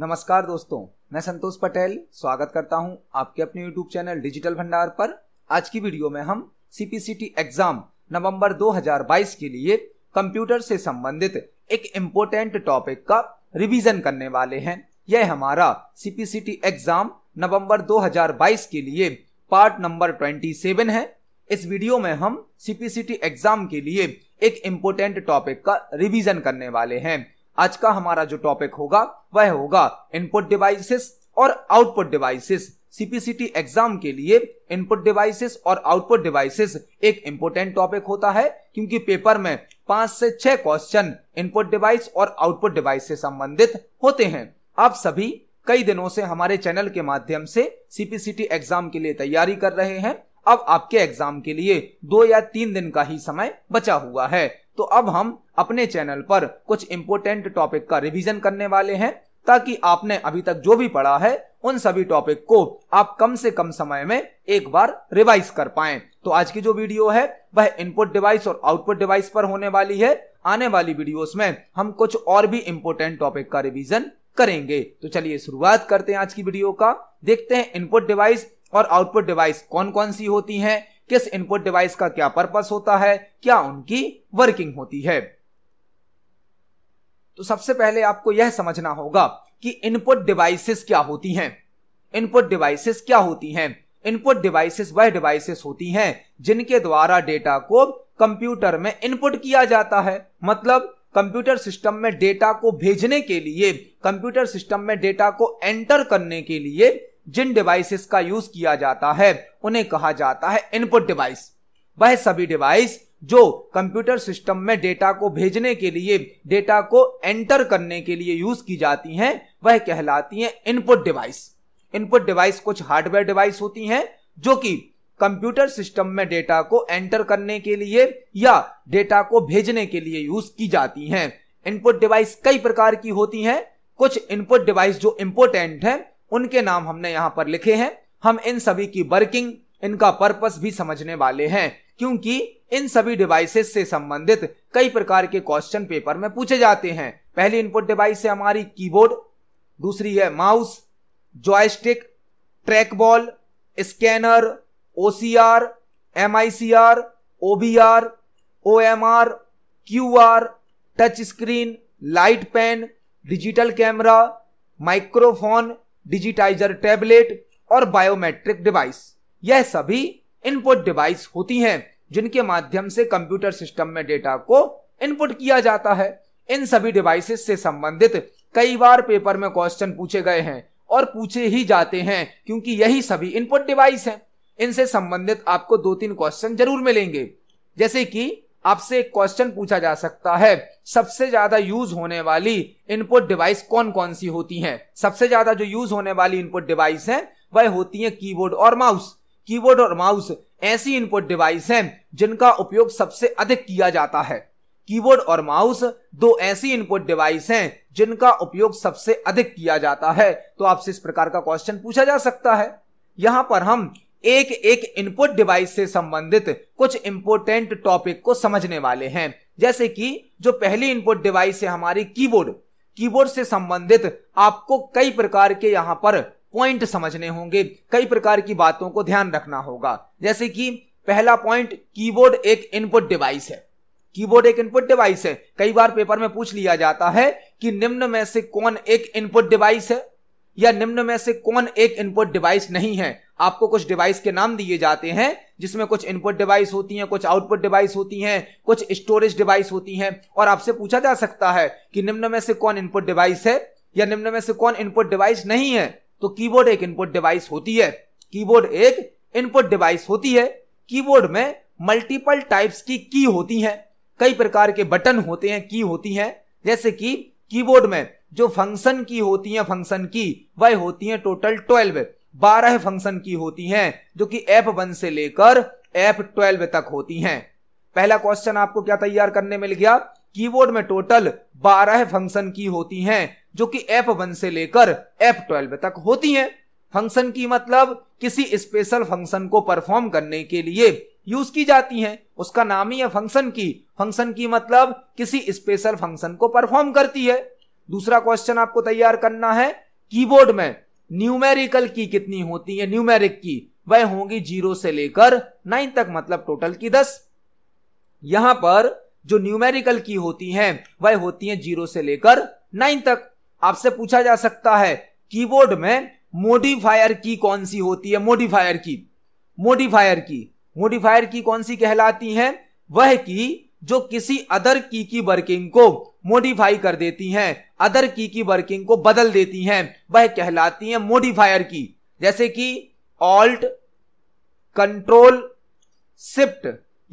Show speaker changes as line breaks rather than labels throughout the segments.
नमस्कार दोस्तों मैं संतोष पटेल स्वागत करता हूं आपके अपने YouTube चैनल डिजिटल भंडार पर आज की वीडियो में हम सीपीसीटी एग्जाम नवंबर 2022 के लिए कंप्यूटर से संबंधित एक इम्पोर्टेंट टॉपिक का रिवीजन करने वाले हैं यह हमारा सीपीसीटी एग्जाम नवंबर 2022 के लिए पार्ट नंबर 27 है इस वीडियो में हम सीपीसीटी एग्जाम के लिए एक इम्पोर्टेंट टॉपिक का रिवीजन करने वाले हैं आज का हमारा जो टॉपिक होगा वह होगा इनपुट डिवाइसेस और आउटपुट डिवाइसेस सीपीसीटी एग्जाम के लिए इनपुट डिवाइसेस और आउटपुट डिवाइसेस एक इंपोर्टेंट टॉपिक होता है क्योंकि पेपर में पांच से छह क्वेश्चन इनपुट डिवाइस और आउटपुट डिवाइस से संबंधित होते हैं आप सभी कई दिनों से हमारे चैनल के माध्यम से सीपीसीटी एग्जाम के लिए तैयारी कर रहे हैं अब आपके एग्जाम के लिए दो या तीन दिन का ही समय बचा हुआ है तो अब हम अपने चैनल पर कुछ इम्पोर्टेंट टॉपिक का रिविजन करने वाले हैं ताकि आपने अभी तक जो भी पढ़ा है उन सभी टॉपिक को आप कम से कम समय में एक बार रिवाइज कर पाए तो आज की जो वीडियो है वह इनपुट डिवाइस और आउटपुट डिवाइस पर होने वाली है आने वाली वीडियोस में हम कुछ और भी इम्पोर्टेंट टॉपिक का रिवीजन करेंगे तो चलिए शुरुआत करते हैं आज की वीडियो का देखते हैं इनपुट डिवाइस और आउटपुट डिवाइस कौन कौन सी होती हैं किस इनपुट डिवाइस का क्या पर्पस होता है क्या उनकी वर्किंग होती है तो सबसे पहले आपको यह समझना होगा कि इनपुट डिवाइसेस क्या होती हैं इनपुट डिवाइसेस क्या होती हैं इनपुट डिवाइसेस वह डिवाइसेस होती हैं जिनके द्वारा डेटा को कंप्यूटर में इनपुट किया जाता है मतलब कंप्यूटर सिस्टम में डेटा को भेजने के लिए कंप्यूटर सिस्टम में डेटा को एंटर करने के लिए जिन डिवाइसेस का यूज किया जाता है उन्हें कहा जाता है इनपुट डिवाइस वह सभी डिवाइस जो कंप्यूटर सिस्टम में डेटा को भेजने के लिए डेटा को एंटर करने के लिए यूज की जाती हैं वह कहलाती हैं इनपुट डिवाइस इनपुट डिवाइस कुछ हार्डवेयर डिवाइस होती हैं जो कि कंप्यूटर सिस्टम में डेटा को एंटर करने के लिए या डेटा को भेजने के लिए यूज की जाती हैं इनपुट डिवाइस कई प्रकार की होती हैं कुछ इनपुट डिवाइस जो इंपोर्टेंट हैं उनके नाम हमने यहां पर लिखे हैं हम इन सभी की वर्किंग इनका पर्पस भी समझने वाले हैं क्योंकि इन सभी डिवाइसेस से संबंधित कई प्रकार के क्वेश्चन पेपर में पूछे जाते हैं पहली इनपुट डिवाइस है हमारी कीबोर्ड दूसरी है mouse joystick trackball scanner O C R M I C R O B R O M R Q R touch screen light pen digital camera microphone digitiser tablet और biometric device यह सभी input device होती हैं जिनके माध्यम से computer system में data को इनपुट किया जाता है इन सभी डिवाइसेस से संबंधित कई बार पेपर में क्वेश्चन पूछे गए हैं और पूछे ही जाते हैं क्योंकि यही सभी इनपुट डिवाइस हैं इनसे संबंधित आपको दो तीन क्वेश्चन जरूर मिलेंगे जैसे कि आपसे एक क्वेश्चन पूछा जा सकता है सबसे ज्यादा यूज होने वाली इनपुट डिवाइस कौन कौन सी होती हैं सबसे ज्यादा जो यूज होने वाली इनपुट डिवाइस है वह होती है कीबोर्ड और माउस कीबोर्ड और माउस ऐसी इनपुट डिवाइस हैं जिनका उपयोग सबसे अधिक किया जाता है कीबोर्ड और माउस दो ऐसी इनपुट डिवाइस हैं जिनका उपयोग सबसे अधिक किया जाता है तो आपसे इस प्रकार का क्वेश्चन पूछा जा सकता है यहां पर हम एक एक इनपुट डिवाइस से संबंधित कुछ इंपोर्टेंट टॉपिक को समझने वाले हैं जैसे कि जो पहली इनपुट डिवाइस है हमारी कीबोर्ड कीबोर्ड से संबंधित आपको कई प्रकार के यहाँ पर पॉइंट समझने होंगे कई प्रकार की बातों को ध्यान रखना होगा जैसे कि पहला पॉइंट कीबोर्ड एक इनपुट डिवाइस है कीबोर्ड एक इनपुट डिवाइस है कई बार पेपर में पूछ लिया जाता है कि निम्न में से कौन एक इनपुट डिवाइस है या निम्न में से कौन एक इनपुट डिवाइस नहीं है आपको कुछ डिवाइस के नाम दिए जाते हैं जिसमें कुछ इनपुट डिवाइस होती हैं कुछ आउटपुट डिवाइस होती हैं कुछ स्टोरेज डिवाइस होती हैं और आपसे पूछा जा सकता है कि निम्न में से कौन इनपुट डिवाइस है या निम्न में से कौन इनपुट डिवाइस नहीं है तो कीबोर्ड एक इनपुट डिवाइस होती है कीबोर्ड एक इनपुट डिवाइस होती है कीबोर्ड में मल्टीपल टाइप्स की की होती हैं कई प्रकार के बटन होते हैं की होती हैं जैसे कि कीबोर्ड में जो फंक्शन की होती हैं फंक्शन की वह होती हैं टोटल ट्वेल्व बारह फंक्शन की होती हैं जो कि एफ वन से लेकर एफ ट्वेल्व तक होती हैं पहला क्वेश्चन आपको क्या तैयार करने मिल गया कीबोर्ड में टोटल बारह फंक्शन की होती हैं जो कि एफ वन से लेकर एफ ट्वेल्व तक होती हैं फंक्शन की मतलब किसी स्पेशल फंक्शन को परफॉर्म करने के लिए यूज की जाती हैं उसका नाम ही है फंक्शन की फंक्शन की मतलब किसी स्पेशल फंक्शन को परफॉर्म करती है दूसरा क्वेश्चन आपको तैयार करना है कीबोर्ड में न्यूमेरिकल की कितनी होती है न्यूमेरिक की वह होंगी जीरो से लेकर नाइन तक मतलब टोटल की दस यहां पर जो न्यूमेरिकल की होती है वह होती है जीरो से लेकर नाइन तक आपसे पूछा जा सकता है कीबोर्ड में मोडिफायर की कौन सी होती है मोडिफायर की मोडिफायर की मोडिफायर की कौन सी कहलाती है वह की जो किसी अदर की की वर्किंग को मॉडिफाई कर देती हैं अदर की की वर्किंग को बदल देती हैं वह कहलाती हैं मॉडिफायर की जैसे कि ऑल्ट कंट्रोल शिफ्ट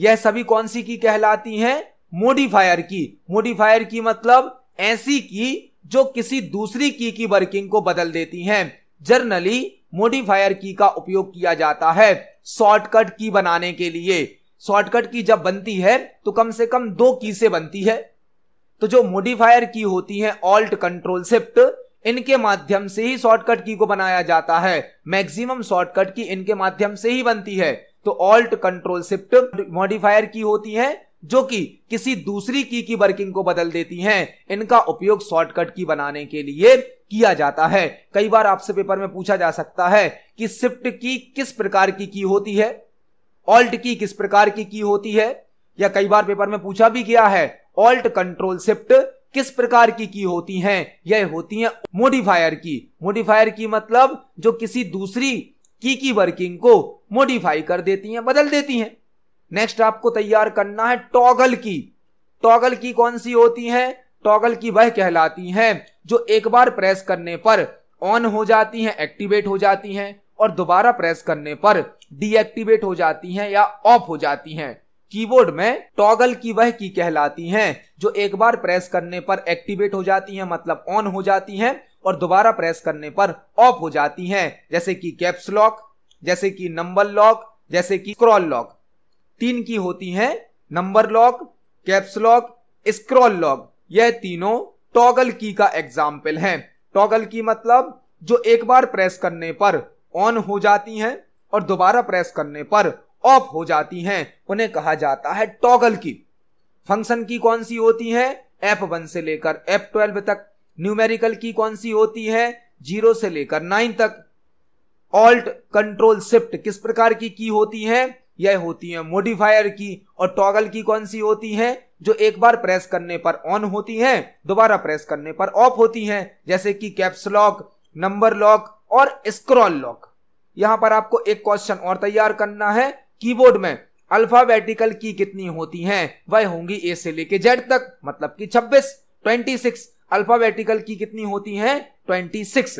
यह सभी कौन सी की कहलाती हैं मॉडिफायर की मॉडिफायर की मतलब ऐसी की जो किसी दूसरी की की वर्किंग को बदल देती हैं जर्नली मॉडिफायर की का उपयोग किया जाता है शॉर्टकट की बनाने के लिए शॉर्टकट की जब बनती है तो कम से कम दो की से बनती है तो जो मोडिफायर की होती है ऑल्ट कंट्रोल शिफ्ट इनके माध्यम से ही शॉर्टकट की को बनाया जाता है मैक्सिमम शॉर्टकट की इनके माध्यम से ही बनती है तो ऑल्ट कंट्रोल शिफ्ट मॉडिफायर की होती है जो कि किसी दूसरी की की वर्किंग को बदल देती हैं इनका उपयोग शॉर्टकट की बनाने के लिए किया जाता है कई बार आपसे पेपर में पूछा जा सकता है कि शिफ्ट की किस प्रकार की की होती है ऑल्ट की किस प्रकार की की होती है या कई बार पेपर में पूछा भी गया है ऑल्ट कंट्रोल शिफ्ट किस प्रकार की की होती हैं यह होती हैं मोडिफायर की मोडिफायर की मतलब जो किसी दूसरी की की वर्किंग को मोडिफाई कर देती हैं बदल देती हैं नेक्स्ट आपको तैयार करना है टॉगल की टॉगल की कौन सी होती है टॉगल की वह कहलाती हैं जो एक बार प्रेस करने पर ऑन हो जाती हैं एक्टिवेट हो जाती हैं और दोबारा प्रेस करने पर डीएक्टिवेट हो जाती हैं या ऑफ हो जाती हैं कीबोर्ड में टॉगल की वह की कहलाती हैं जो एक बार प्रेस करने पर एक्टिवेट हो जाती हैं मतलब ऑन हो जाती हैं और दोबारा प्रेस करने पर ऑफ हो जाती हैं जैसे कि कैप्स लॉक जैसे कि नंबर लॉक जैसे कि स्क्रॉल लॉक तीन की होती हैं number lock caps lock scroll lock यह तीनों टॉगल की का एग्जाम्पल है टॉगल की मतलब जो एक बार प्रेस करने पर ऑन हो जाती हैं और दोबारा प्रेस करने पर ऑफ हो जाती हैं उन्हें कहा जाता है टॉगल की फंक्शन की कौन सी होती है एप वन से लेकर एप ट्वेल्व तक न्यूमेरिकल की कौन सी होती है जीरो से लेकर नाइन तक ऑल्ट कंट्रोल शिफ्ट किस प्रकार की की होती है यह होती है मोडिफायर की और टॉगल की कौन सी होती है जो एक बार प्रेस करने पर ऑन होती है दोबारा प्रेस करने पर ऑफ होती है जैसे कि कैप्स लॉक नंबर लॉक और स्क्रॉल लॉक यहां पर आपको एक क्वेश्चन और तैयार करना है कीबोर्ड में अल्फाबेटिकल की कितनी होती हैं वह होंगी ए से लेके जेड तक मतलब कि 26 26 अल्फाबेटिकल की कितनी होती हैं 26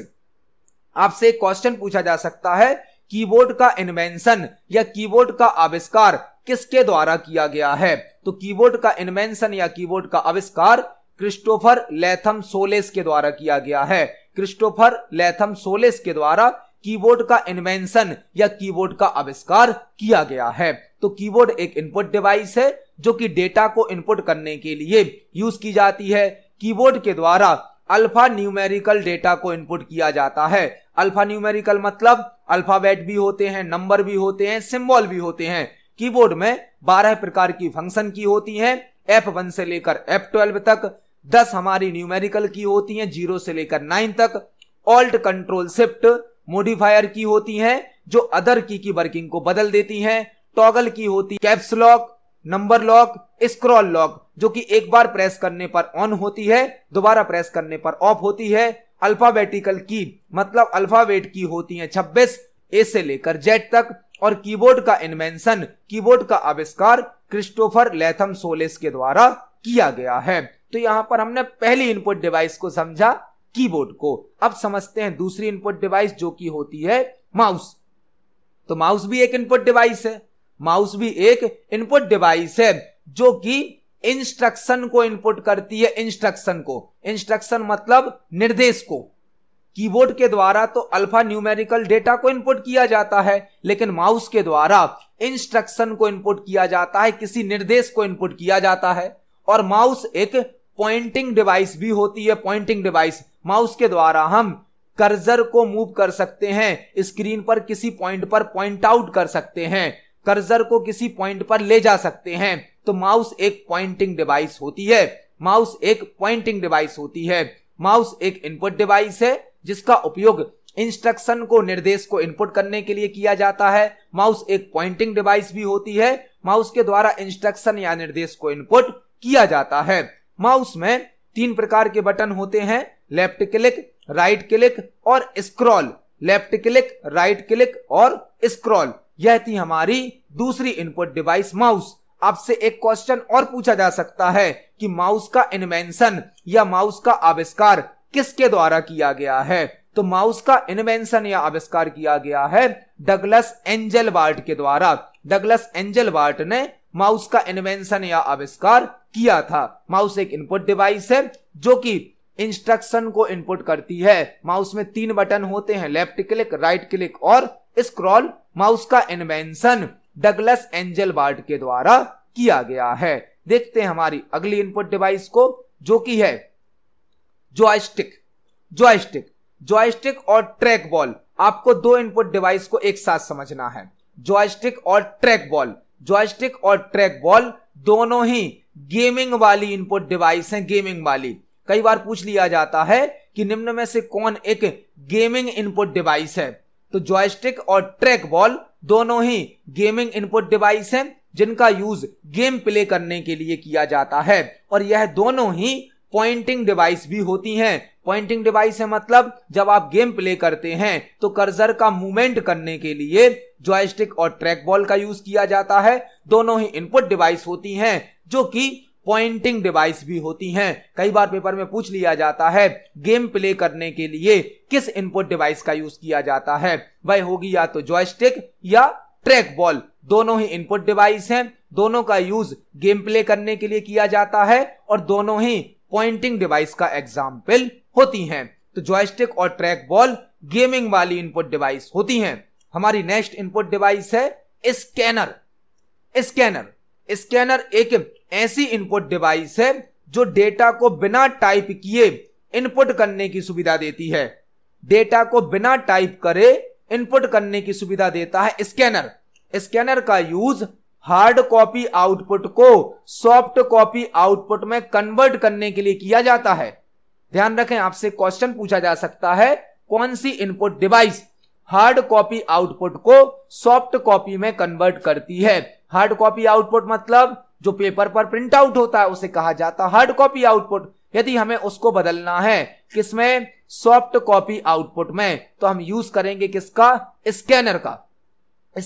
आपसे एक क्वेश्चन पूछा जा सकता है कीबोर्ड का इन्वेंशन या कीबोर्ड का आविष्कार किसके द्वारा किया गया है तो कीबोर्ड का इन्वेंशन या कीबोर्ड का आविष्कार क्रिस्टोफर लेथम सोलेस के द्वारा किया गया है क्रिस्टोफर लेथम सोलेस के द्वारा कीबोर्ड का इन्वेंशन या कीबोर्ड का आविष्कार किया गया है तो कीबोर्ड एक इनपुट डिवाइस है जो कि डेटा को इनपुट करने के लिए यूज की जाती है कीबोर्ड के द्वारा अल्फा न्यूमेरिकल डेटा को इनपुट किया जाता है अल्फा न्यूमेरिकल मतलब अल्फाबेट भी होते हैं नंबर भी होते हैं सिंबल भी होते हैं कीबोर्ड में बारह प्रकार की फंक्शन की होती हैं वन से लेकर एफ ट्वेल्व तक दस हमारी न्यूमेरिकल की होती हैं जीरो से लेकर नाइन तक ऑल्ट कंट्रोल शिफ्ट मोडिफायर की होती हैं जो अदर की की वर्किंग को बदल देती हैं टॉगल की होती caps lock number lock scroll lock जो कि एक बार प्रेस करने पर ऑन होती है दोबारा प्रेस करने पर ऑफ होती है अल्फाबेटिकल की मतलब अल्फाबेट की होती है छब्बीस ए से लेकर जेड तक और कीबोर्ड का इन्वेंशन कीबोर्ड का आविष्कार क्रिस्टोफर लेथम सोलेस के द्वारा किया गया है तो यहां पर हमने पहली इनपुट डिवाइस को समझा कीबोर्ड को अब समझते हैं दूसरी इनपुट डिवाइस जो कि होती है माउस तो माउस भी एक इनपुट डिवाइस है माउस भी एक इनपुट डिवाइस है जो कि इंस्ट्रक्शन को इनपुट करती है इंस्ट्रक्शन को इंस्ट्रक्शन मतलब निर्देश को कीबोर्ड के द्वारा तो अल्फा न्यूमेरिकल डेटा को इनपुट किया जाता है लेकिन माउस के द्वारा इंस्ट्रक्शन को इनपुट किया जाता है किसी निर्देश को इनपुट किया जाता है और माउस एक पॉइंटिंग डिवाइस भी होती है पॉइंटिंग डिवाइस माउस के द्वारा हम कर्जर को मूव कर सकते हैं स्क्रीन पर किसी पॉइंट पर पॉइंट आउट कर सकते हैं कर्जर को किसी पॉइंट पर ले जा सकते हैं तो माउस एक पॉइंटिंग डिवाइस होती है माउस एक पॉइंटिंग डिवाइस होती है माउस एक इनपुट डिवाइस है जिसका उपयोग इंस्ट्रक्शन को निर्देश को इनपुट करने के लिए किया जाता है माउस एक पॉइंटिंग डिवाइस भी होती है माउस के द्वारा इंस्ट्रक्शन या निर्देश को इनपुट किया जाता है माउस में तीन प्रकार के बटन होते हैं लेफ्ट क्लिक राइट क्लिक और scroll left click right click और स्क्रॉल यह थी हमारी दूसरी इनपुट डिवाइस माउस आपसे एक क्वेश्चन और पूछा जा सकता है कि माउस का इन्वेंशन या माउस का आविष्कार किसके द्वारा किया गया है तो माउस का इन्वेंशन या आविष्कार किया गया है डगलस एंजल बार्ट के द्वारा डगलस एंजल बार्ट ने माउस का इन्वेंशन या आविष्कार किया था माउस एक इनपुट डिवाइस है जो कि इंस्ट्रक्शन को इनपुट करती है माउस में तीन बटन होते हैं लेफ्ट क्लिक राइट क्लिक और स्क्रॉल माउस का इन्वेंशन डगलस एंजल बार्ट के द्वारा किया गया है देखते हैं हमारी अगली इनपुट डिवाइस को जो कि है जॉयस्टिक जॉयस्टिक जॉयस्टिक और ट्रैक बॉल आपको दो इनपुट डिवाइस को एक साथ समझना है जॉयस्टिक और ट्रैक बॉल जॉयस्टिक और ट्रैक बॉल दोनों ही गेमिंग वाली इनपुट डिवाइस है गेमिंग वाली कई बार पूछ लिया जाता है कि निम्न में से कौन एक गेमिंग इनपुट डिवाइस है तो जॉयस्टिक और ट्रैक बॉल दोनों ही गेमिंग इनपुट डिवाइस हैं जिनका यूज गेम प्ले करने के लिए किया जाता है और यह दोनों ही पॉइंटिंग डिवाइस भी होती हैं पॉइंटिंग डिवाइस है मतलब जब आप गेम प्ले करते हैं तो कर्जर का मूवमेंट करने के लिए जॉयस्टिक और ट्रैक बॉल का यूज किया जाता है दोनों ही इनपुट डिवाइस होती हैं जो कि पॉइंटिंग डिवाइस भी होती हैं कई बार पेपर में पूछ लिया जाता है गेम प्ले करने के लिए किस इनपुट डिवाइस का यूज किया जाता है वह होगी या तो जॉयस्टिक या ट्रैक बॉल दोनों ही इनपुट डिवाइस हैं दोनों का यूज गेम प्ले करने के लिए किया जाता है और दोनों ही पॉइंटिंग डिवाइस का एग्जाम्पल होती हैं तो जॉयस्टिक और ट्रैक बॉल गेमिंग वाली इनपुट डिवाइस होती हैं हमारी नेक्स्ट इनपुट डिवाइस है स्कैनर स्कैनर स्कैनर एक ऐसी इनपुट डिवाइस है जो डेटा को बिना टाइप किए इनपुट करने की सुविधा देती है डेटा को बिना टाइप करे इनपुट करने की सुविधा देता है स्कैनर स्कैनर का यूज हार्ड कॉपी आउटपुट को सॉफ्ट कॉपी आउटपुट में कन्वर्ट करने के लिए किया जाता है ध्यान रखें आपसे क्वेश्चन पूछा जा सकता है कौन सी input device hard copy output को सॉफ्ट कॉपी में कन्वर्ट करती है हार्ड कॉपी आउटपुट मतलब जो पेपर पर प्रिंट आउट होता है उसे कहा जाता है हार्ड कॉपी आउटपुट यदि हमें उसको बदलना है किसमें सॉफ्ट कॉपी आउटपुट में तो हम यूज करेंगे किसका स्कैनर का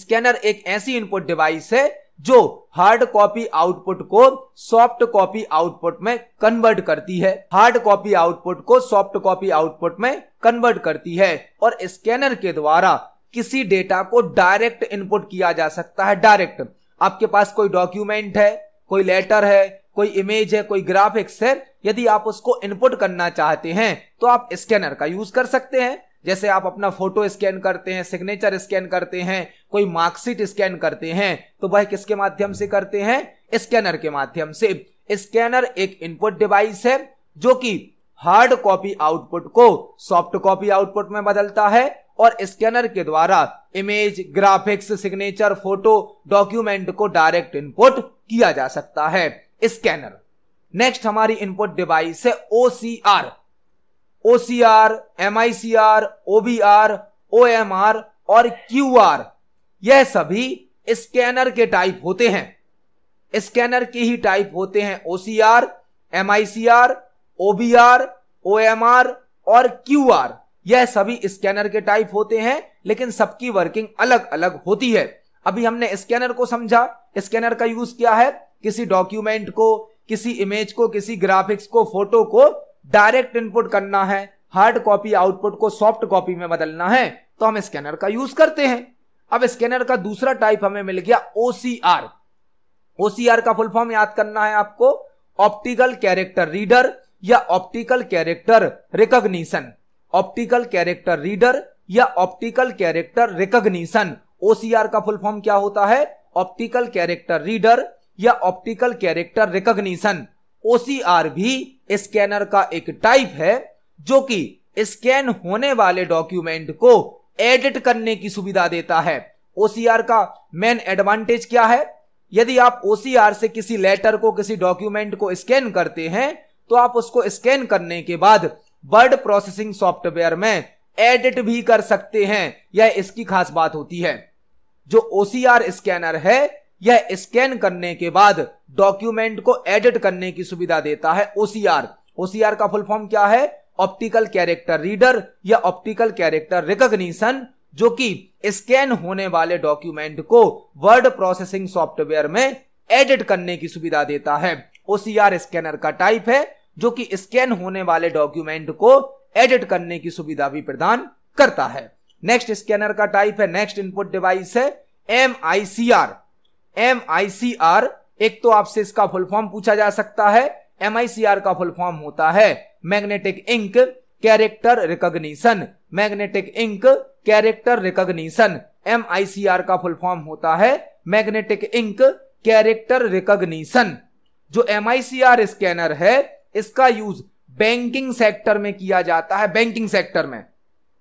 स्कैनर एक ऐसी इनपुट डिवाइस है जो हार्ड कॉपी आउटपुट को सॉफ्ट कॉपी आउटपुट में कन्वर्ट करती है हार्ड कॉपी आउटपुट को सॉफ्ट कॉपी आउटपुट में कन्वर्ट करती है और स्कैनर के द्वारा किसी डेटा को डायरेक्ट इनपुट किया जा सकता है डायरेक्ट आपके पास कोई डॉक्यूमेंट है कोई लेटर है कोई इमेज है कोई ग्राफिक्स है यदि आप उसको इनपुट करना चाहते हैं तो आप स्कैनर का यूज कर सकते हैं जैसे आप अपना फोटो स्कैन करते हैं सिग्नेचर स्कैन करते हैं कोई मार्कशीट स्कैन करते हैं तो वह किसके माध्यम से करते हैं स्कैनर के माध्यम से स्कैनर एक इनपुट डिवाइस है जो कि हार्ड कॉपी आउटपुट को सॉफ्ट कॉपी आउटपुट में बदलता है और स्कैनर के द्वारा image graphics signature photo document को डायरेक्ट इनपुट किया जा सकता है स्कैनर नेक्स्ट हमारी इनपुट डिवाइस है OCR O C R M I C R O B R O M R और क्यू आर यह सभी स्कैनर के टाइप होते हैं स्कैनर के ही टाइप होते हैं O C R M I C R O B R O M R और क्यू आर यह सभी स्कैनर के टाइप होते हैं लेकिन सबकी वर्किंग अलग अलग होती है अभी हमने स्कैनर को समझा स्कैनर का यूज क्या है किसी डॉक्यूमेंट को किसी इमेज को किसी ग्राफिक्स को फोटो को डायरेक्ट इनपुट करना है हार्ड कॉपी आउटपुट को सॉफ्ट कॉपी में बदलना है तो हम स्कैनर का यूज करते हैं अब स्कैनर का दूसरा टाइप हमें मिल गया ओसीआर ओसीआर का फुल फॉर्म याद करना है आपको ऑप्टिकल कैरेक्टर रीडर या optical character recognition optical character reader या ऑप्टिकल कैरेक्टर रिकॉग्निशन ओसीआर का फुल फॉर्म क्या होता है ऑप्टिकल कैरेक्टर रीडर या ऑप्टिकल कैरेक्टर रिकॉग्निशन ओसीआर भी स्कैनर का एक टाइप है जो कि स्कैन होने वाले डॉक्यूमेंट को एडिट करने की सुविधा देता है ओसीआर का मेन एडवांटेज क्या है यदि आप ओसीआर से किसी लेटर को किसी डॉक्यूमेंट को स्कैन करते हैं तो आप उसको स्कैन करने के बाद वर्ड प्रोसेसिंग सॉफ्टवेयर में एडिट भी कर सकते हैं यह इसकी खास बात होती है जो ओसीआर स्कैनर है यह स्कैन करने के बाद डॉक्यूमेंट को एडिट करने की सुविधा देता है ओसीआर ओसीआर का फुल फॉर्म क्या है ऑप्टिकल कैरेक्टर रीडर या ऑप्टिकल कैरेक्टर रिकॉग्निशन जो कि स्कैन होने वाले डॉक्यूमेंट को वर्ड प्रोसेसिंग सॉफ्टवेयर में एडिट करने की सुविधा देता है ओसीआर स्कैनर का टाइप है जो कि स्कैन होने वाले डॉक्यूमेंट को एडिट करने की सुविधा भी प्रदान करता है नेक्स्ट स्कैनर का टाइप है नेक्स्ट इनपुट डिवाइस है M I C R M I C R एक तो आपसे इसका फुल फॉर्म पूछा जा सकता है एम आई सी आर का फुल फॉर्म होता है magnetic ink character recognition magnetic ink character recognition M I C R का फुल फॉर्म होता है मैग्नेटिक इंक कैरेक्टर रिकॉग्निशन जो M I C R scanner है इसका यूज बैंकिंग सेक्टर में किया जाता है बैंकिंग सेक्टर में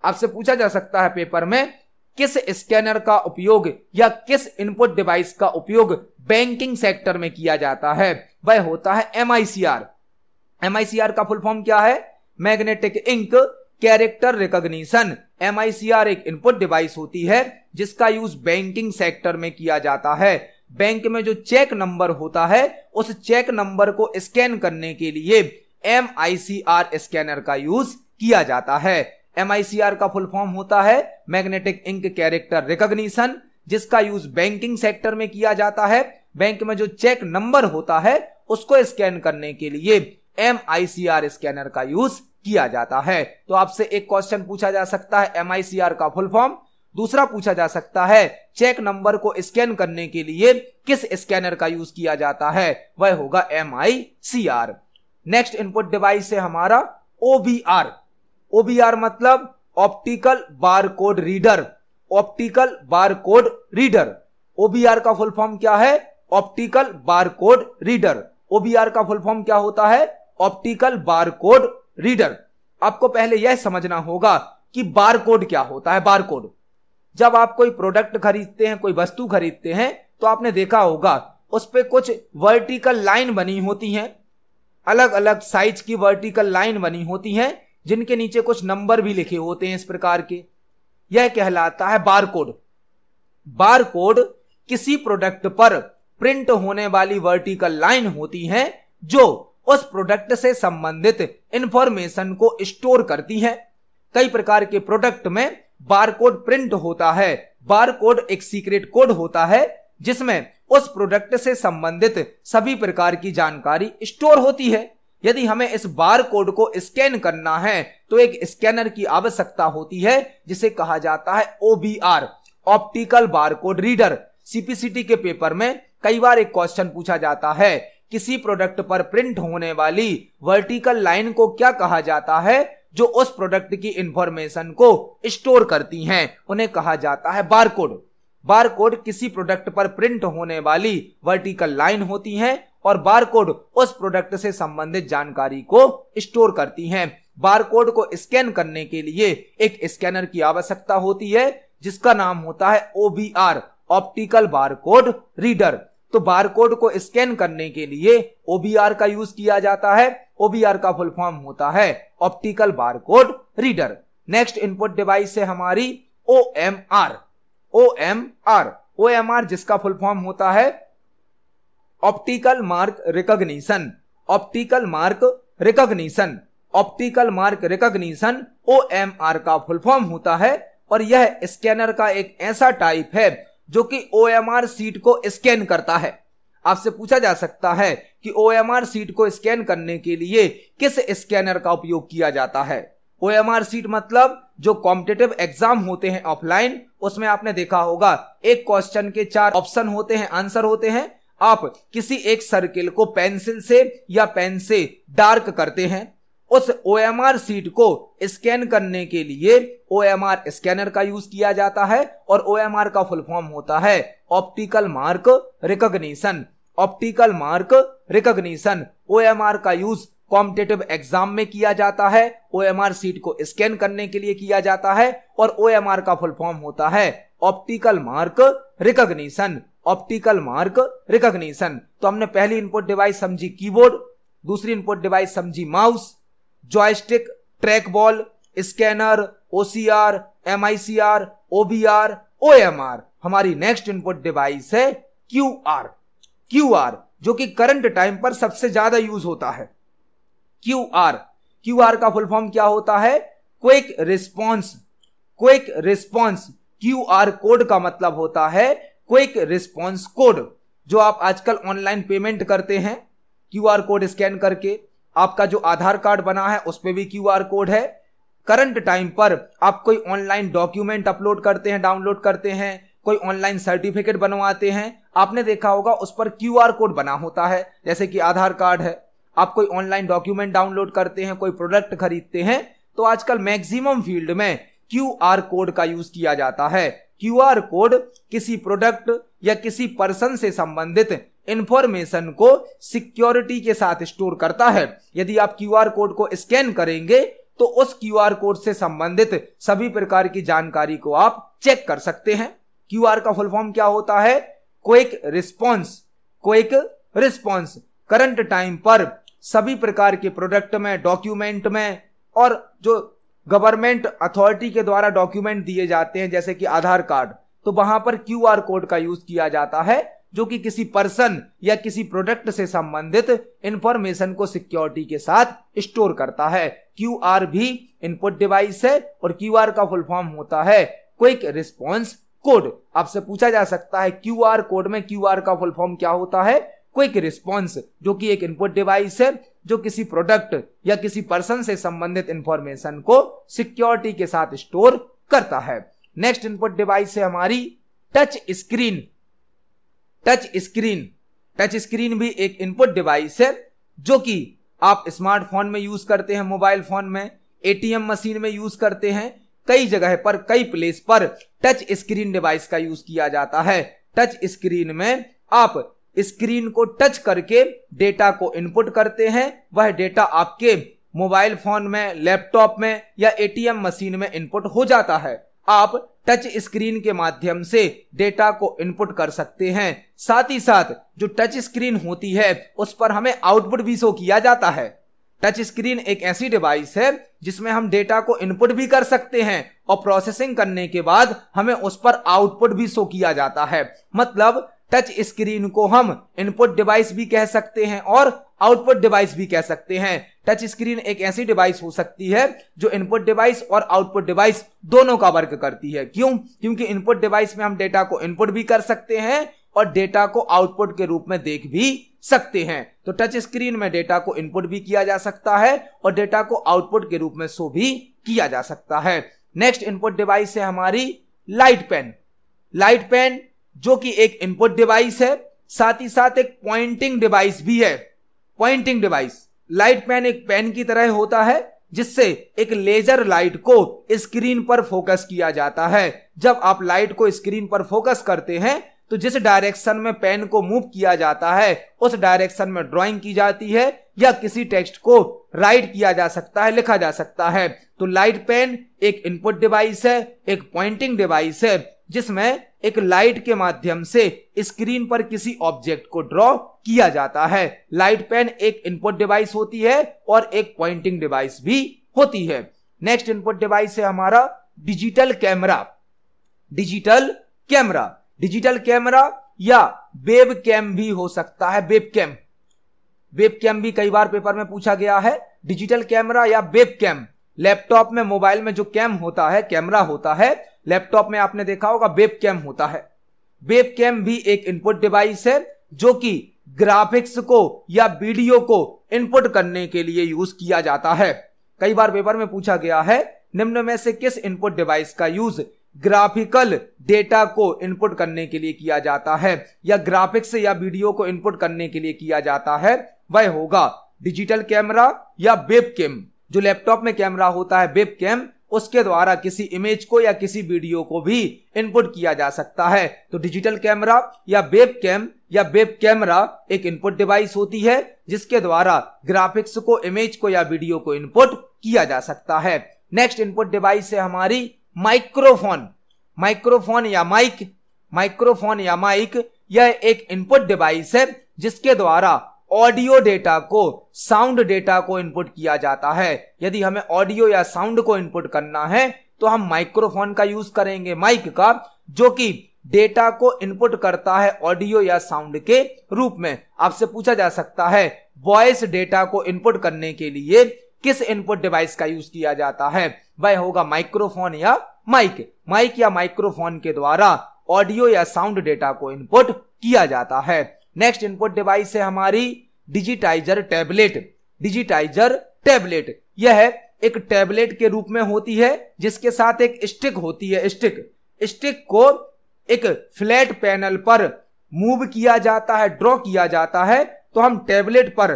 आपसे पूछा जा सकता है पेपर में किस स्कैनर का उपयोग या किस इनपुट डिवाइस का उपयोग बैंकिंग सेक्टर में किया जाता है वह होता है सी आर का फुल फॉर्म क्या है magnetic ink character recognition R एक इनपुट डिवाइस होती है जिसका यूज बैंकिंग सेक्टर में किया जाता है बैंक में जो चेक नंबर होता है उस चेक नंबर को स्कैन करने के लिए एम स्कैनर का यूज किया जाता है एम का फुल फॉर्म होता है मैग्नेटिक इंक कैरेक्टर रिकॉग्निशन जिसका यूज बैंकिंग सेक्टर में किया जाता है बैंक में जो चेक नंबर होता है उसको स्कैन करने के लिए एम स्कैनर का यूज किया जाता है तो आपसे एक क्वेश्चन पूछा जा सकता है एम का फुल फॉर्म दूसरा पूछा जा सकता है चेक नंबर को स्कैन करने के लिए किस स्कैनर का यूज किया जाता है वह होगा एम नेक्स्ट इनपुट डिवाइस है हमारा ओ ओबीआर मतलब optical barcode reader optical barcode reader OBR का फुल फॉर्म क्या है ऑप्टिकल बारकोड रीडर ओबीआर का फुल फॉर्म क्या होता है ऑप्टिकल बारकोड रीडर आपको पहले यह समझना होगा कि बारकोड क्या होता है बारकोड जब आप कोई प्रोडक्ट खरीदते हैं कोई वस्तु खरीदते हैं तो आपने देखा होगा उस पर कुछ वर्टिकल लाइन बनी होती हैं अलग अलग साइज की वर्टिकल लाइन बनी होती हैं जिनके नीचे कुछ नंबर भी लिखे होते हैं इस प्रकार के यह कहलाता है बारकोड बारकोड किसी प्रोडक्ट पर प्रिंट होने वाली वर्टिकल लाइन होती है जो उस प्रोडक्ट से संबंधित इंफॉर्मेशन को स्टोर करती है कई प्रकार के प्रोडक्ट में बारकोड प्रिंट होता है बारकोड एक सीक्रेट कोड होता है जिसमें उस प्रोडक्ट से संबंधित सभी प्रकार की जानकारी स्टोर होती है यदि हमें इस बार कोड को स्कैन करना है तो एक स्कैनर की आवश्यकता होती है जिसे कहा जाता है OBR optical bar code reader CPCT के पेपर में कई बार एक क्वेश्चन पूछा जाता है किसी प्रोडक्ट पर प्रिंट होने वाली वर्टिकल लाइन को क्या कहा जाता है जो उस प्रोडक्ट की इंफॉर्मेशन को स्टोर करती हैं उन्हें कहा जाता है बारकोड बारकोड किसी प्रोडक्ट पर प्रिंट होने वाली वर्टिकल लाइन होती हैं और बारकोड उस प्रोडक्ट से संबंधित जानकारी को स्टोर करती हैं। बारकोड को स्कैन करने के लिए एक स्कैनर की आवश्यकता होती है जिसका नाम होता है ओबीआर ऑप्टिकल बारकोड रीडर तो बारकोड को स्कैन करने के लिए ओबीआर का यूज किया जाता है ओबीआर का फुल फॉर्म होता है optical barcode reader next input device है हमारी O M R O M R O M R जिसका फुल फॉर्म होता है optical mark recognition optical mark recognition optical mark recognition O M R का full form होता है और यह स्कैनर का एक ऐसा टाइप है जो कि ओ एम आर सीट को स्कैन करता है आपसे पूछा जा सकता है कि ओ एम आर सीट को स्कैन करने के लिए किस स्कैनर का उपयोग किया जाता है ओ एम आर सीट मतलब जो कॉम्पिटेटिव एग्जाम होते हैं ऑफलाइन उसमें आपने देखा होगा एक क्वेश्चन के चार ऑप्शन होते हैं आंसर होते हैं आप किसी एक सर्किल को पेंसिल से या पेन से डार्क करते हैं उस ओ एम आर सीट को स्कैन करने के लिए ओ एम आर स्कैनर का यूज किया जाता है और ओ एम आर का फुल फॉर्म होता है optical mark recognition optical mark recognition O M R का यूज कॉम्पिटेटिव एग्जाम में किया जाता है ओ एम आर सीट को स्कैन करने के लिए किया जाता है और ओ एम आर का फुल फॉर्म होता है optical mark recognition optical mark recognition तो हमने पहली इनपुट डिवाइस समझी कीबोर्ड दूसरी इनपुट डिवाइस समझी mouse joystick trackball scanner OCR M I C R OBR OMR हमारी नेक्स्ट इनपुट डिवाइस है क्यू आर क्यू आर जो कि करंट टाइम पर सबसे ज्यादा यूज होता है क्यू आर क्यू आर का फुल फॉर्म क्या होता है quick response quick response Q R code का मतलब होता है क्विक रिस्पॉन्स कोड जो आप आजकल ऑनलाइन पेमेंट करते हैं क्यूआर कोड स्कैन करके आपका जो आधार कार्ड बना है उस पर भी क्यूआर कोड है करंट टाइम पर आप कोई ऑनलाइन डॉक्यूमेंट अपलोड करते हैं डाउनलोड करते हैं कोई ऑनलाइन सर्टिफिकेट बनवाते हैं आपने देखा होगा उस पर क्यू कोड बना होता है जैसे कि आधार कार्ड है आप कोई ऑनलाइन डॉक्यूमेंट डाउनलोड करते हैं कोई प्रोडक्ट खरीदते हैं तो आजकल मैक्सिमम फील्ड में क्यू कोड का यूज किया जाता है क्यूआर कोड किसी प्रोडक्ट या किसी पर्सन से संबंधित इंफॉर्मेशन को सिक्योरिटी के साथ स्टोर करता है यदि आप क्यूआर कोड को स्कैन करेंगे तो उस क्यूआर कोड से संबंधित सभी प्रकार की जानकारी को आप चेक कर सकते हैं क्यूआर का फुल फॉर्म क्या होता है quick response quick response current time पर सभी प्रकार के प्रोडक्ट में डॉक्यूमेंट में और जो गवर्नमेंट अथॉरिटी के द्वारा डॉक्यूमेंट दिए जाते हैं जैसे कि आधार कार्ड तो वहां पर क्यू कोड का यूज किया जाता है जो कि किसी पर्सन या किसी प्रोडक्ट से संबंधित इंफॉर्मेशन को सिक्योरिटी के साथ स्टोर करता है क्यू भी इनपुट डिवाइस है और क्यू का फुल फॉर्म होता है क्विक रिस्पॉन्स कोड आपसे पूछा जा सकता है क्यू कोड में क्यू का फुल फॉर्म क्या होता है क्विक रिस्पॉन्स जो कि एक इनपुट डिवाइस है जो किसी प्रोडक्ट या किसी पर्सन से संबंधित इंफॉर्मेशन को सिक्योरिटी के साथ स्टोर करता है नेक्स्ट इनपुट डिवाइस है हमारी touch screen touch screen touch screen भी एक इनपुट डिवाइस है जो कि आप स्मार्टफोन में यूज करते हैं मोबाइल फोन में एटीएम मशीन में यूज करते हैं कई जगह पर कई प्लेस पर टच स्क्रीन डिवाइस का यूज किया जाता है टच स्क्रीन में आप स्क्रीन को टच करके डेटा को इनपुट करते हैं वह डेटा आपके मोबाइल फोन में लैपटॉप में या एटीएम मशीन में इनपुट हो जाता है आप टच स्क्रीन के माध्यम से डेटा को इनपुट कर सकते हैं साथ ही साथ जो टच स्क्रीन होती है उस पर हमें आउटपुट भी शो किया जाता है टच स्क्रीन एक ऐसी डिवाइस है जिसमें हम डेटा को इनपुट भी कर सकते हैं और प्रोसेसिंग करने के बाद हमें उस पर आउटपुट भी शो किया जाता है मतलब टच स्क्रीन को हम इनपुट डिवाइस भी कह सकते हैं और आउटपुट डिवाइस भी कह सकते हैं टच स्क्रीन एक ऐसी डिवाइस हो सकती है जो इनपुट डिवाइस और आउटपुट डिवाइस दोनों का वर्क करती है क्यों क्योंकि इनपुट डिवाइस में हम डेटा को इनपुट भी कर सकते हैं और डेटा को आउटपुट के रूप में देख भी सकते हैं तो टच स्क्रीन में डेटा को इनपुट भी किया जा सकता है और डेटा को आउटपुट के रूप में शो भी किया जा सकता है नेक्स्ट इनपुट डिवाइस है हमारी लाइट पेन लाइट पेन जो कि एक इनपुट डिवाइस है साथ ही साथ एक पॉइंटिंग डिवाइस भी है पॉइंटिंग डिवाइस लाइट पेन एक पेन की तरह होता है जिससे एक लेजर लाइट को स्क्रीन पर फोकस किया जाता है जब आप लाइट को स्क्रीन पर फोकस करते हैं तो जिस डायरेक्शन में पेन को मूव किया जाता है उस डायरेक्शन में ड्राइंग की जाती है या किसी टेक्स्ट को राइट किया जा सकता है लिखा जा सकता है तो लाइट पेन एक इनपुट डिवाइस है एक पॉइंटिंग डिवाइस है जिसमें एक लाइट के माध्यम से स्क्रीन पर किसी ऑब्जेक्ट को ड्रॉ किया जाता है लाइट पेन एक इनपुट डिवाइस होती है और एक पॉइंटिंग डिवाइस भी होती है नेक्स्ट इनपुट डिवाइस है हमारा digital camera digital camera digital camera या वेब कैम भी हो सकता है वेब कैम वेब कैम भी कई बार पेपर में पूछा गया है डिजिटल कैमरा या वेब कैम लैपटॉप में मोबाइल में जो कैम होता है कैमरा होता है लैपटॉप में आपने देखा होगा वेब कैम होता है वेब कैम भी एक इनपुट डिवाइस है जो कि ग्राफिक्स को या वीडियो को इनपुट करने के लिए यूज किया जाता है कई बार पेपर में पूछा गया है निम्न में से किस इनपुट डिवाइस का यूज ग्राफिकल डेटा को इनपुट करने के लिए किया जाता है या ग्राफिक्स या वीडियो को इनपुट करने के लिए किया जाता है वह होगा डिजिटल कैमरा या वेब कैम जो लैपटॉप में कैमरा होता है वेब कैम उसके द्वारा किसी इमेज को या किसी वीडियो को भी इनपुट किया जा सकता है तो डिजिटल कैमरा या वेब कैम या वेब कैमरा एक इनपुट डिवाइस होती है जिसके द्वारा ग्राफिक्स को इमेज को या वीडियो को इनपुट किया जा सकता है नेक्स्ट इनपुट डिवाइस है हमारी माइक्रोफोन माइक्रोफोन या माइक माइक्रोफोन या माइक यह एक इनपुट डिवाइस है जिसके द्वारा ऑडियो डेटा को साउंड डेटा को इनपुट किया जाता है यदि हमें ऑडियो या साउंड को इनपुट करना है तो हम माइक्रोफोन का यूज करेंगे माइक का जो कि डेटा को इनपुट करता है ऑडियो या साउंड के रूप में आपसे पूछा जा सकता है वॉइस डेटा को इनपुट करने के लिए किस इनपुट डिवाइस का यूज किया जाता है वह होगा माइक्रोफोन या माइक माइक या माइक्रोफोन के द्वारा ऑडियो या साउंड डेटा को इनपुट किया जाता है नेक्स्ट इनपुट डिवाइस है हमारी डिजिटाइजर टैबलेट डिजिटाइजर टैबलेट यह एक टैबलेट के रूप में होती है जिसके साथ एक स्टिक होती है स्टिक स्टिक को एक फ्लैट पैनल पर मूव किया जाता है ड्रॉ किया जाता है तो हम टैबलेट पर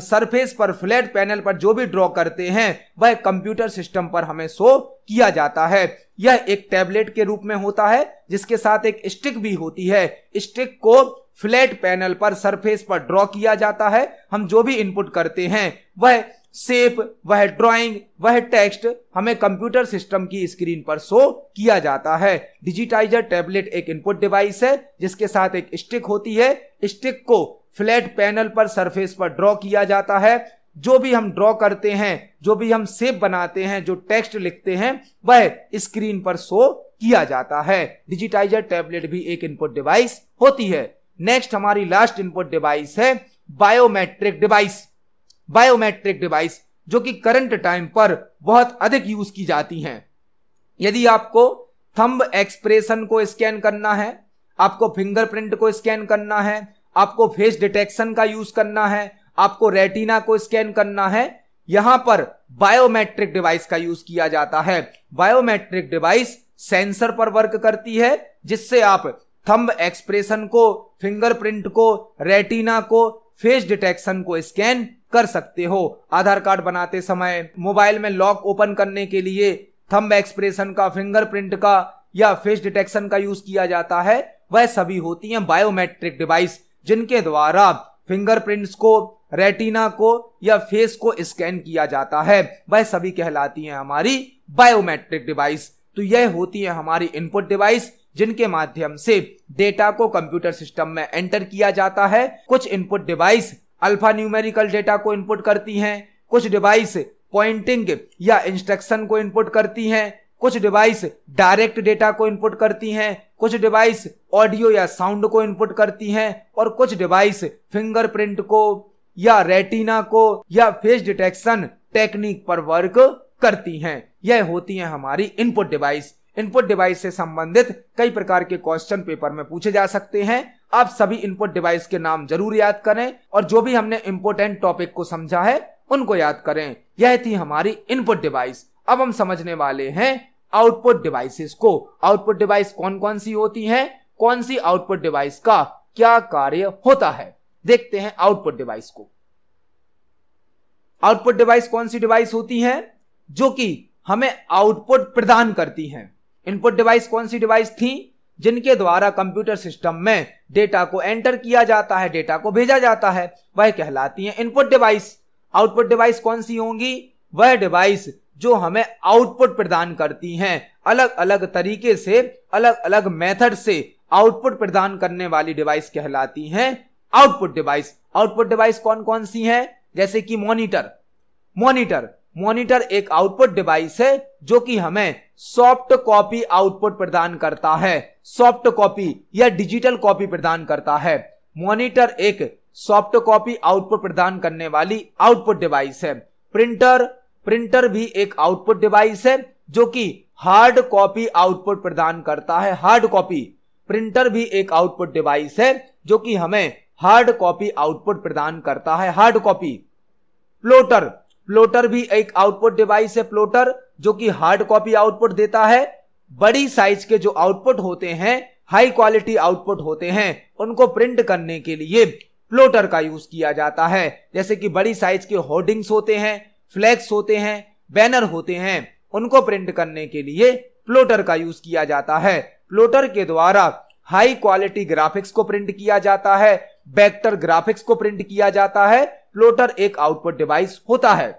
सरफेस पर फ्लैट पैनल पर जो भी ड्रॉ करते हैं वह कंप्यूटर सिस्टम पर हमें शो किया जाता है यह एक टैबलेट के रूप में होता है जिसके साथ एक स्टिक भी होती है स्टिक को फ्लैट पैनल पर सरफेस पर ड्रॉ किया जाता है हम जो भी इनपुट करते हैं वह सेप वह ड्राइंग वह टेक्स्ट हमें कंप्यूटर सिस्टम की स्क्रीन पर शो किया जाता है डिजिटाइजर टैबलेट एक इनपुट डिवाइस है जिसके साथ एक स्टिक होती है स्टिक को फ्लैट पैनल पर सरफेस पर ड्रॉ किया जाता है जो भी हम ड्रॉ करते हैं जो भी हम सेप बनाते हैं जो टेक्स्ट लिखते हैं वह स्क्रीन पर शो किया जाता है डिजिटाइजर टैबलेट भी एक इनपुट डिवाइस होती है नेक्स्ट हमारी लास्ट इनपुट डिवाइस है बायोमेट्रिक डिवाइस बायोमेट्रिक डिवाइस जो कि करंट टाइम पर बहुत अधिक यूज की जाती हैं यदि आपको थंब एक्सप्रेशन को स्कैन करना है आपको फिंगरप्रिंट को स्कैन करना है आपको फेस डिटेक्शन का यूज करना है आपको रेटिना को स्कैन करना है यहां पर बायोमेट्रिक डिवाइस का यूज किया जाता है बायोमेट्रिक डिवाइस सेंसर पर वर्क करती है जिससे आप थंब एक्सप्रेशन को फिंगरप्रिंट को रेटिना को फेस डिटेक्शन को स्कैन कर सकते हो आधार कार्ड बनाते समय मोबाइल में लॉक ओपन करने के लिए थंब एक्सप्रेशन का फिंगरप्रिंट का या फेस डिटेक्शन का यूज किया जाता है वह सभी होती हैं बायोमेट्रिक डिवाइस जिनके द्वारा फिंगरप्रिंट्स को रेटिना को या फेस को स्कैन किया जाता है वह सभी कहलाती हैं हमारी बायोमेट्रिक डिवाइस तो यह होती है हमारी इनपुट डिवाइस जिनके माध्यम से डेटा को कंप्यूटर सिस्टम में एंटर किया जाता है कुछ input device alpha numerical data को इनपुट करती हैं कुछ डिवाइस पॉइंटिंग या इंस्ट्रक्शन को इनपुट करती हैं कुछ डिवाइस डायरेक्ट डेटा को इनपुट करती हैं कुछ डिवाइस ऑडियो या साउंड को इनपुट करती हैं और कुछ डिवाइस फिंगरप्रिंट को या रेटिना को या फेस डिटेक्शन टेक्निक पर वर्क करती हैं यह होती हैं हमारी इनपुट डिवाइस इनपुट डिवाइस से संबंधित कई प्रकार के क्वेश्चन पेपर में पूछे जा सकते हैं आप सभी इनपुट डिवाइस के नाम जरूर याद करें और जो भी हमने इम्पोर्टेंट टॉपिक को समझा है उनको याद करें यह थी हमारी इनपुट डिवाइस अब हम समझने वाले हैं आउटपुट डिवाइसेस को आउटपुट डिवाइस कौन कौन सी होती हैं कौन सी आउटपुट डिवाइस का क्या कार्य होता है देखते हैं आउटपुट डिवाइस को आउटपुट डिवाइस कौन सी डिवाइस होती है जो कि हमें आउटपुट प्रदान करती हैं इनपुट डिवाइस कौन सी डिवाइस थी जिनके द्वारा कंप्यूटर सिस्टम में डेटा को एंटर किया जाता है डेटा को भेजा जाता है वह कहलाती है इनपुट डिवाइस आउटपुट डिवाइस कौन सी होंगी वह डिवाइस जो हमें आउटपुट प्रदान करती हैं अलग अलग तरीके से अलग अलग मेथड से आउटपुट प्रदान करने वाली डिवाइस कहलाती हैं आउटपुट डिवाइस आउटपुट डिवाइस कौन कौन सी हैं जैसे कि मॉनिटर मॉनिटर मॉनिटर एक आउटपुट डिवाइस है जो कि हमें सॉफ्ट कॉपी आउटपुट प्रदान करता है सॉफ्ट कॉपी या डिजिटल कॉपी प्रदान करता है मॉनिटर एक सॉफ्ट कॉपी आउटपुट प्रदान करने वाली आउटपुट डिवाइस है प्रिंटर प्रिंटर भी एक आउटपुट डिवाइस है जो कि हार्ड कॉपी आउटपुट प्रदान करता है हार्ड कॉपी प्रिंटर भी एक आउटपुट डिवाइस है जो कि हमें हार्ड कॉपी आउटपुट प्रदान करता है हार्ड कॉपी प्लोटर प्लोटर भी एक आउटपुट डिवाइस है प्लोटर जो कि हार्ड कॉपी आउटपुट देता है बड़ी साइज के जो आउटपुट होते हैं हाई क्वालिटी आउटपुट होते हैं उनको प्रिंट करने के लिए प्लोटर का यूज किया जाता है जैसे कि बड़ी साइज के होर्डिंग्स होते हैं फ्लैक्स होते हैं बैनर होते हैं उनको प्रिंट करने के लिए प्लोटर का यूज किया जाता है प्लोटर के द्वारा हाई क्वालिटी ग्राफिक्स को प्रिंट किया जाता है बेक्टर ग्राफिक्स को प्रिंट किया जाता है प्लोटर एक आउटपुट डिवाइस होता है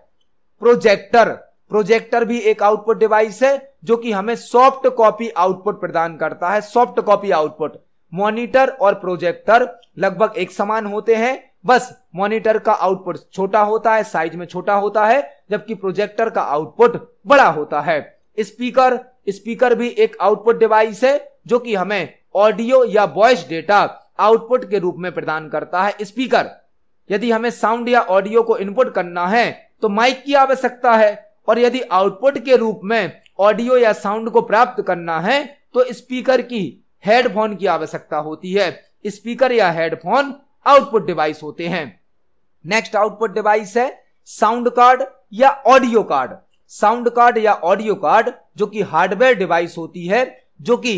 प्रोजेक्टर प्रोजेक्टर भी एक आउटपुट डिवाइस है जो कि हमें सॉफ्ट कॉपी आउटपुट प्रदान करता है सॉफ्ट कॉपी आउटपुट मॉनिटर और प्रोजेक्टर लगभग एक समान होते हैं बस मॉनिटर का आउटपुट छोटा होता है साइज में छोटा होता है जबकि प्रोजेक्टर का आउटपुट बड़ा होता है स्पीकर स्पीकर भी एक आउटपुट डिवाइस है जो कि हमें ऑडियो या वॉइस डेटा आउटपुट के रूप में प्रदान करता है स्पीकर यदि हमें साउंड या ऑडियो को इनपुट करना है तो माइक की आवश्यकता है और यदि आउटपुट के रूप में ऑडियो या साउंड को प्राप्त करना है तो स्पीकर की हेडफोन की आवश्यकता होती है स्पीकर या हेडफोन आउटपुट डिवाइस होते हैं नेक्स्ट आउटपुट डिवाइस है साउंड कार्ड या ऑडियो कार्ड साउंड कार्ड या ऑडियो कार्ड जो कि हार्डवेयर डिवाइस होती है जो कि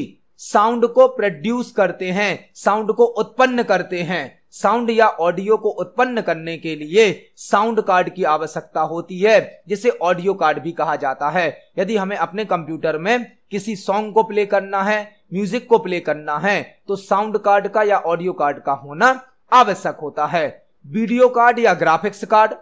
साउंड को प्रोड्यूस करते हैं साउंड को उत्पन्न करते हैं साउंड या ऑडियो को उत्पन्न करने के लिए साउंड कार्ड की आवश्यकता होती है जिसे ऑडियो कार्ड भी कहा जाता है यदि हमें अपने कंप्यूटर में किसी सॉन्ग को प्ले करना है म्यूजिक को प्ले करना है तो साउंड कार्ड का या ऑडियो कार्ड का होना आवश्यक होता है वीडियो कार्ड या ग्राफिक्स कार्ड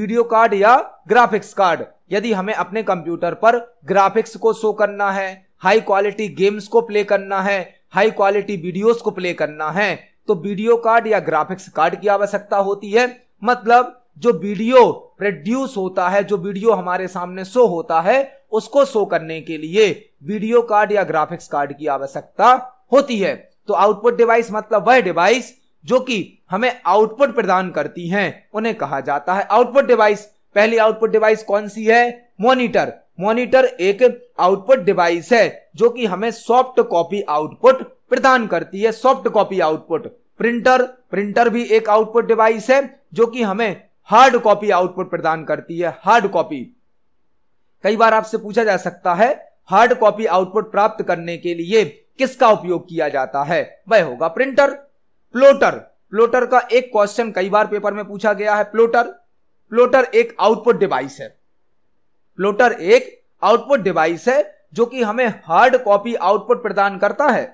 वीडियो कार्ड या ग्राफिक्स कार्ड यदि हमें अपने कंप्यूटर पर ग्राफिक्स को शो करना है हाई क्वालिटी गेम्स को प्ले करना है हाई क्वालिटी वीडियोस को प्ले करना है तो वीडियो कार्ड या ग्राफिक्स कार्ड की आवश्यकता होती है मतलब जो वीडियो प्रोड्यूस होता है जो वीडियो हमारे सामने शो होता है उसको शो करने के लिए वीडियो कार्ड या ग्राफिक्स कार्ड की आवश्यकता होती है तो आउटपुट डिवाइस मतलब वह डिवाइस जो कि हमें आउटपुट प्रदान करती हैं उन्हें कहा जाता है आउटपुट डिवाइस पहली आउटपुट डिवाइस कौन सी है मॉनिटर मॉनिटर एक आउटपुट डिवाइस है जो कि हमें सॉफ्ट कॉपी आउटपुट प्रदान करती है soft copy output printer printer भी एक आउटपुट डिवाइस है जो कि हमें हार्ड कॉपी आउटपुट प्रदान करती है हार्ड कॉपी कई बार आपसे पूछा जा सकता है हार्ड कॉपी आउटपुट प्राप्त करने के लिए किसका उपयोग किया जाता है वह होगा प्रिंटर प्लोटर प्लोटर का एक क्वेश्चन कई बार पेपर में पूछा गया है प्लोटर प्लोटर एक आउटपुट डिवाइस है प्लोटर एक आउटपुट डिवाइस है जो कि हमें हार्ड कॉपी आउटपुट प्रदान करता है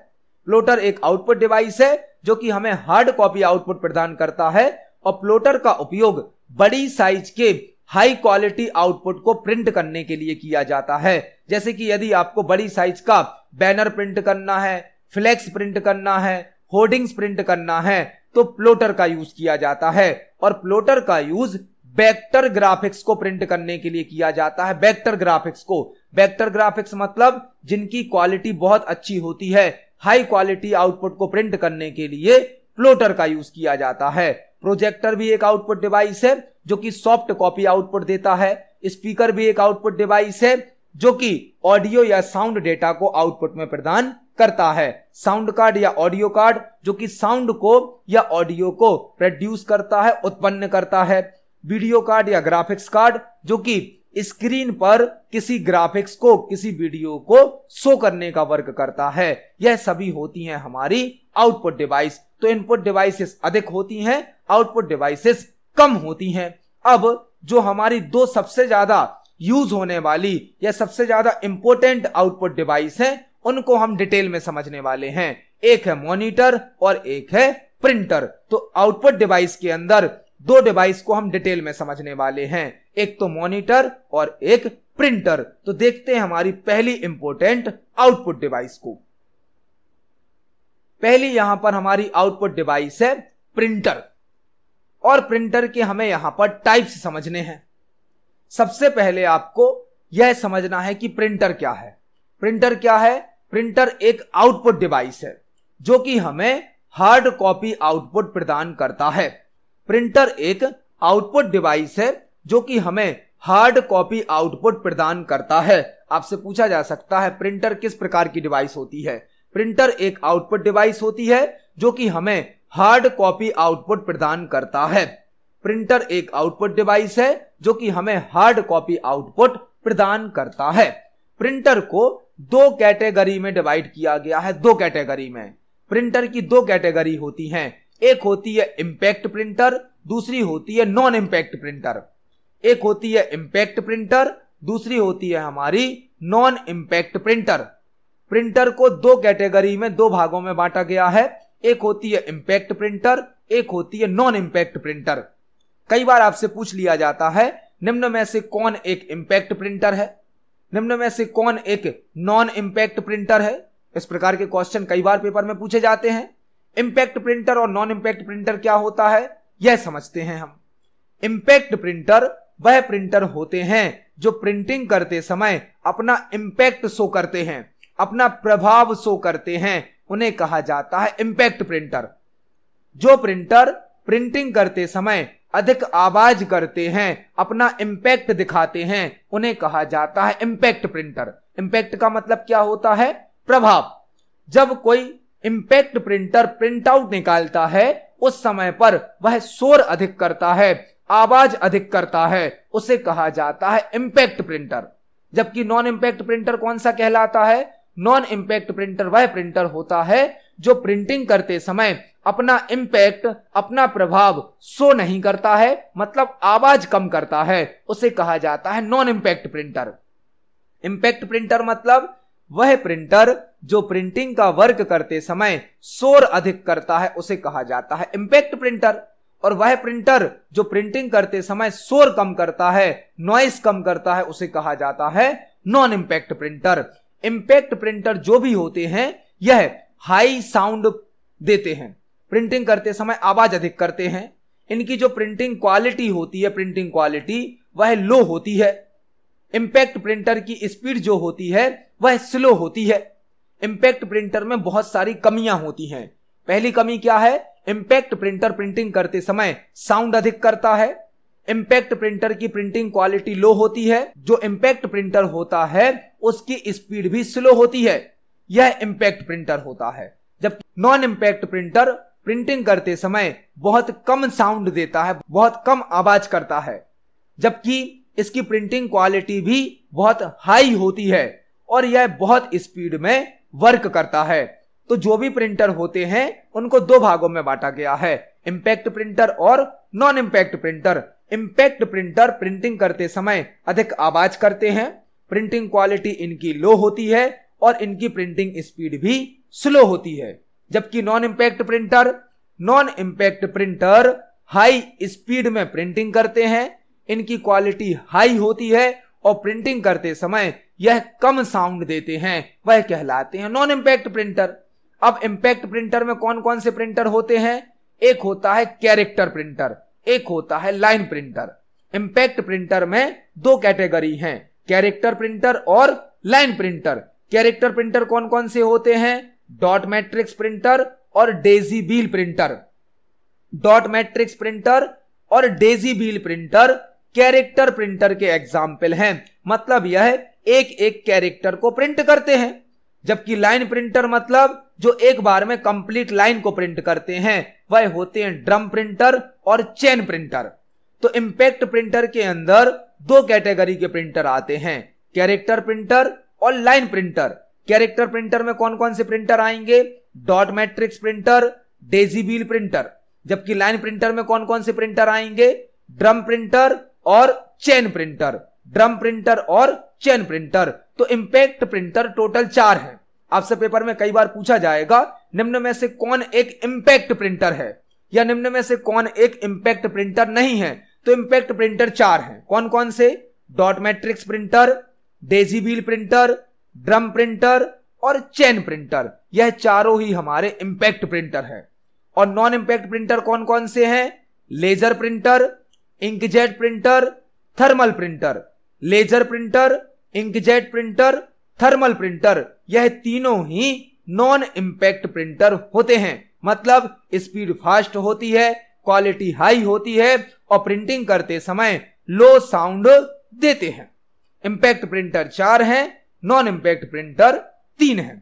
प्लोटर एक आउटपुट डिवाइस है जो कि हमें हार्ड कॉपी आउटपुट प्रदान करता है और प्लोटर का उपयोग बड़ी साइज के हाई क्वालिटी आउटपुट को प्रिंट करने के लिए किया जाता है जैसे कि यदि आपको बड़ी साइज का बैनर प्रिंट करना है फ्लेक्स प्रिंट करना है होर्डिंग्स प्रिंट करना है तो प्लोटर का यूज किया जाता है और प्लोटर का यूज बैक्टर ग्राफिक्स को प्रिंट करने के लिए किया जाता है बैक्टर ग्राफिक्स को बैक्टर ग्राफिक्स मतलब जिनकी क्वालिटी बहुत अच्छी होती है हाई क्वालिटी आउटपुट को प्रिंट करने के लिए प्लोटर का यूज किया जाता है प्रोजेक्टर भी एक आउटपुट डिवाइस है जो कि सॉफ्ट कॉपी आउटपुट देता है स्पीकर भी एक आउटपुट डिवाइस है जो कि ऑडियो या साउंड डेटा को आउटपुट में प्रदान करता है साउंड कार्ड या ऑडियो कार्ड जो कि साउंड को या ऑडियो को प्रोड्यूस करता है उत्पन्न करता है वीडियो कार्ड या ग्राफिक्स कार्ड जो कि स्क्रीन पर किसी ग्राफिक्स को किसी वीडियो को शो करने का वर्क करता है यह सभी होती हैं हमारी आउटपुट डिवाइस तो इनपुट डिवाइसेस अधिक होती हैं आउटपुट डिवाइसेस कम होती हैं अब जो हमारी दो सबसे ज्यादा यूज होने वाली या सबसे ज्यादा इंपोर्टेंट आउटपुट डिवाइस है उनको हम डिटेल में समझने वाले हैं एक है मॉनिटर और एक है प्रिंटर तो आउटपुट डिवाइस के अंदर दो डिवाइस को हम डिटेल में समझने वाले हैं एक तो मॉनिटर और एक प्रिंटर तो देखते हैं हमारी पहली इंपोर्टेंट आउटपुट डिवाइस को पहली यहां पर हमारी आउटपुट डिवाइस है प्रिंटर और प्रिंटर के हमें यहां पर टाइप्स समझने हैं सबसे पहले आपको यह समझना है कि प्रिंटर क्या है प्रिंटर क्या है प्रिंटर एक आउटपुट डिवाइस है जो कि हमें हार्ड कॉपी आउटपुट प्रदान करता है प्रिंटर एक आउटपुट डिवाइस है जो कि हमें हार्ड कॉपी आउटपुट प्रदान करता है आपसे पूछा जा सकता है प्रिंटर किस प्रकार की डिवाइस होती है प्रिंटर एक आउटपुट डिवाइस होती है जो कि हमें हार्ड कॉपी आउटपुट प्रदान करता है प्रिंटर एक आउटपुट डिवाइस है जो कि हमें हार्ड कॉपी आउटपुट प्रदान करता है प्रिंटर को दो कैटेगरी में डिवाइड किया गया है दो कैटेगरी में प्रिंटर की दो कैटेगरी होती हैं एक होती है इंपैक्ट प्रिंटर दूसरी होती है नॉन इम्पैक्ट प्रिंटर एक होती है इम्पैक्ट प्रिंटर दूसरी होती है हमारी नॉन इम्पैक्ट प्रिंटर प्रिंटर को दो कैटेगरी में दो भागों में बांटा गया है एक होती है इम्पैक्ट प्रिंटर एक होती है नॉन इम्पैक्ट प्रिंटर कई बार आपसे पूछ लिया जाता है निम्न में से कौन एक इम्पैक्ट प्रिंटर है निम्न में से कौन एक नॉन इम्पैक्ट प्रिंटर है इस प्रकार के क्वेश्चन कई बार पेपर में पूछे जाते हैं इम्पैक्ट प्रिंटर और नॉन इम्पैक्ट प्रिंटर क्या होता है यह समझते हैं हम इम्पैक्ट प्रिंटर वह प्रिंटर होते हैं जो प्रिंटिंग करते समय अपना इम्पैक्ट शो करते हैं अपना प्रभाव शो करते हैं उन्हें कहा जाता है इम्पैक्ट प्रिंटर जो प्रिंटर प्रिंटिंग करते समय अधिक आवाज करते हैं अपना इम्पैक्ट दिखाते हैं उन्हें कहा जाता है इम्पैक्ट प्रिंटर इम्पैक्ट का मतलब क्या होता है प्रभाव जब कोई इम्पैक्ट प्रिंटर प्रिंट आउट निकालता है उस समय पर वह शोर अधिक करता है आवाज अधिक करता है उसे कहा जाता है इंपैक्ट प्रिंटर जबकि नॉन इंपैक्ट प्रिंटर कौन सा कहलाता है नॉन इंपैक्ट प्रिंटर वह प्रिंटर होता है जो प्रिंटिंग करते समय अपना इंपैक्ट अपना प्रभाव शो नहीं करता है मतलब आवाज कम करता है उसे कहा जाता है non impact printer impact printer मतलब वह प्रिंटर जो प्रिंटिंग का वर्क करते समय शोर अधिक करता है उसे कहा जाता है इम्पैक्ट प्रिंटर और वह प्रिंटर जो प्रिंटिंग करते समय शोर कम करता है नॉइस कम करता है उसे कहा जाता है non impact printer impact printer जो भी होते हैं यह हाई साउंड देते हैं प्रिंटिंग करते समय आवाज अधिक करते हैं इनकी जो प्रिंटिंग क्वालिटी होती है प्रिंटिंग क्वालिटी वह लो होती है इंपैक्ट प्रिंटर की स्पीड जो होती है वह स्लो होती है इंपैक्ट प्रिंटर में बहुत सारी कमियां होती हैं पहली कमी क्या है इम्पैक्ट प्रिंटर प्रिंटिंग करते समय साउंड अधिक करता है इम्पैक्ट प्रिंटर की प्रिंटिंग क्वालिटी लो होती है जो इंपैक्ट प्रिंटर होता है उसकी स्पीड भी स्लो होती है यह इम्पैक्ट प्रिंटर होता है जबकि नॉन इम्पैक्ट प्रिंटर प्रिंटिंग करते समय बहुत कम साउंड देता है बहुत कम आवाज करता है जबकि इसकी प्रिंटिंग क्वालिटी भी बहुत हाई होती है और यह बहुत स्पीड में वर्क करता है तो जो भी प्रिंटर होते हैं उनको दो भागों में बांटा गया है इंपैक्ट प्रिंटर और non impact printer impact printer printing करते समय अधिक आवाज करते हैं प्रिंटिंग क्वालिटी इनकी लो होती है और इनकी प्रिंटिंग स्पीड भी स्लो होती है जबकि non impact printer non impact printer high speed में प्रिंटिंग करते हैं इनकी क्वालिटी हाई होती है और प्रिंटिंग करते समय यह कम साउंड देते हैं वह कहलाते हैं नॉन इंपैक्ट प्रिंटर अब इंपैक्ट प्रिंटर में कौन कौन से प्रिंटर होते हैं एक होता है कैरेक्टर प्रिंटर एक होता है लाइन प्रिंटर इंपैक्ट प्रिंटर में दो कैटेगरी हैं कैरेक्टर प्रिंटर और लाइन प्रिंटर कैरेक्टर प्रिंटर कौन कौन से होते हैं डॉट मैट्रिक्स प्रिंटर और daisy wheel printer dot matrix printer और daisy wheel printer character printer के एग्जाम्पल हैं मतलब यह है, एक एक कैरेक्टर को प्रिंट करते हैं जबकि लाइन प्रिंटर मतलब जो एक बार में कंप्लीट लाइन को प्रिंट करते हैं वह होते हैं ड्रम प्रिंटर और चेन प्रिंटर तो इंपैक्ट प्रिंटर के अंदर दो कैटेगरी के प्रिंटर आते हैं कैरेक्टर प्रिंटर और लाइन प्रिंटर कैरेक्टर प्रिंटर में कौन कौन से प्रिंटर आएंगे dot matrix printer daisy printer जबकि लाइन प्रिंटर में कौन कौन से प्रिंटर आएंगे ड्रम प्रिंटर और चेन प्रिंटर ड्रम प्रिंटर और चेन प्रिंटर तो इंपैक्ट प्रिंटर टोटल चार है आपसे पेपर में कई बार पूछा जाएगा निम्न में से कौन एक इंपैक्ट प्रिंटर है या निम्न में से कौन एक इंपैक्ट प्रिंटर नहीं है तो इंपैक्ट प्रिंटर चार है कौन कौन से dot matrix printer daisy wheel printer drum printer और चेन प्रिंटर यह चारों ही हमारे इंपैक्ट प्रिंटर है और नॉन इंपैक्ट प्रिंटर कौन कौन से हैं laser printer inkjet printer thermal printer laser printer inkjet printer thermal printer यह तीनों ही नॉन इम्पैक्ट प्रिंटर होते हैं मतलब स्पीड फास्ट होती है क्वालिटी हाई होती है और प्रिंटिंग करते समय लो साउंड देते हैं इम्पैक्ट प्रिंटर चार हैं नॉन इम्पैक्ट प्रिंटर तीन हैं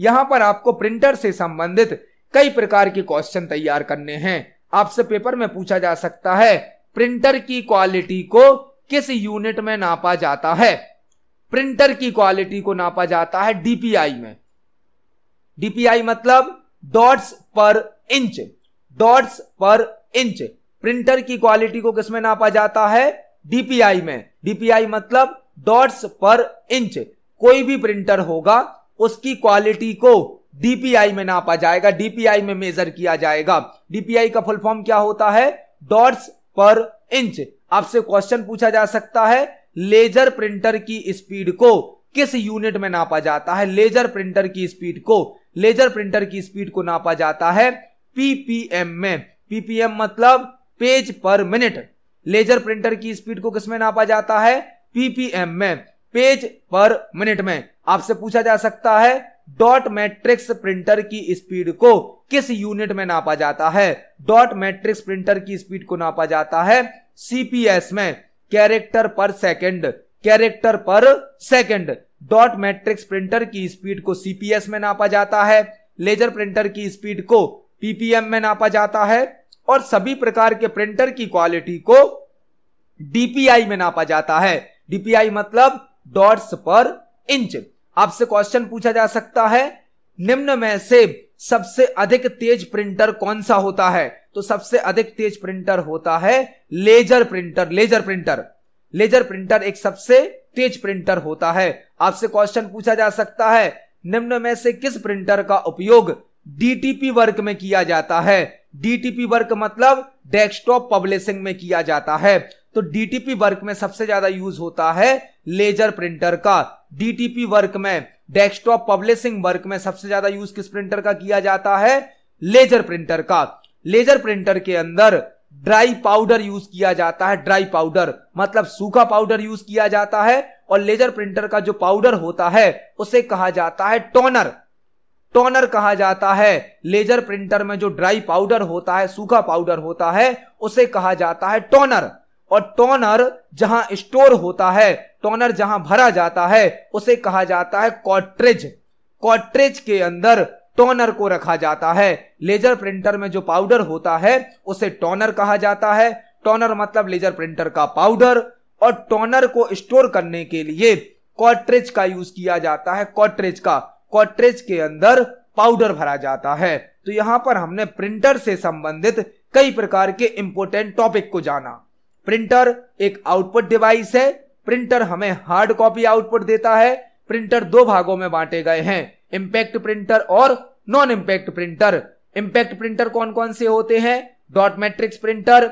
यहां पर आपको प्रिंटर से संबंधित कई प्रकार के क्वेश्चन तैयार करने हैं आपसे पेपर में पूछा जा सकता है प्रिंटर की क्वालिटी को किस यूनिट में नापा जाता है प्रिंटर की क्वालिटी को नापा जाता है डीपीआई में डीपीआई मतलब dots per inch dots per inch printer की क्वालिटी को किसमें नापा जाता है डीपीआई में डीपीआई मतलब डॉट्स पर इंच कोई भी प्रिंटर होगा उसकी क्वालिटी को डीपीआई में नापा जाएगा डीपीआई में मेजर किया जाएगा डीपीआई का फुल फॉर्म क्या होता है डॉट्स पर इंच आपसे क्वेश्चन पूछा जा सकता है लेजर प्रिंटर की स्पीड को किस यूनिट में नापा जाता है लेजर प्रिंटर की स्पीड को लेजर प्रिंटर की स्पीड को नापा जाता है पीपीएम में पीपीएम मतलब page per minute laser printer की स्पीड को किसमें नापा जाता है पीपीएम में पेज पर मिनट में आपसे पूछा जा सकता है डॉट मैट्रिक्स प्रिंटर की स्पीड को किस यूनिट में नापा जाता है डॉट मैट्रिक्स प्रिंटर की स्पीड को नापा जाता है सीपीएस में character per second character per second dot matrix printer की स्पीड को सीपीएस में नापा जाता है लेजर प्रिंटर की स्पीड को पीपीएम में नापा जाता है और सभी प्रकार के प्रिंटर की क्वालिटी को डीपीआई में नापा जाता है डीपीआई मतलब डॉट्स पर इंच आपसे क्वेश्चन पूछा जा सकता है निम्न में से सबसे अधिक तेज प्रिंटर कौन सा होता है तो सबसे अधिक तेज प्रिंटर होता है laser printer laser printer laser printer एक सबसे तेज प्रिंटर होता है आपसे क्वेश्चन पूछा जा सकता है निम्न में से किस प्रिंटर का उपयोग डीटीपी वर्क में किया जाता है डीटीपी वर्क मतलब डेस्कटॉप पब्लिशिंग में किया जाता है तो डीटीपी वर्क में सबसे ज्यादा यूज होता है लेजर प्रिंटर का डीटीपी वर्क में डेस्कटॉप पब्लिशिंग वर्क में सबसे ज्यादा यूज किस प्रिंटर का किया जाता है लेजर प्रिंटर का लेजर प्रिंटर के अंदर ड्राई पाउडर यूज किया जाता है ड्राई पाउडर मतलब सूखा पाउडर यूज किया जाता है और लेजर प्रिंटर का जो पाउडर होता है उसे कहा जाता है टोनर टोनर कहा जाता है लेजर प्रिंटर में जो ड्राई पाउडर होता है सूखा पाउडर होता है उसे कहा जाता है टोनर और टोनर जहां स्टोर होता है टोनर जहां भरा जाता है उसे कहा जाता है कॉट्रेज कॉट्रेज के अंदर टोनर को रखा जाता है लेजर प्रिंटर में जो पाउडर होता है उसे टोनर कहा जाता है टोनर मतलब लेजर प्रिंटर का पाउडर और टोनर को स्टोर करने के लिए कॉटरेज का यूज किया जाता है कॉटरेज का कॉट्रेज के अंदर पाउडर भरा जाता है तो यहां पर हमने प्रिंटर से संबंधित कई प्रकार के इंपोर्टेंट टॉपिक को जाना प्रिंटर एक आउटपुट डिवाइस है प्रिंटर हमें हार्ड कॉपी आउटपुट देता है प्रिंटर दो भागों में बांटे गए हैं इंपैक्ट प्रिंटर और non impact printer impact printer कौन कौन से होते हैं dot matrix printer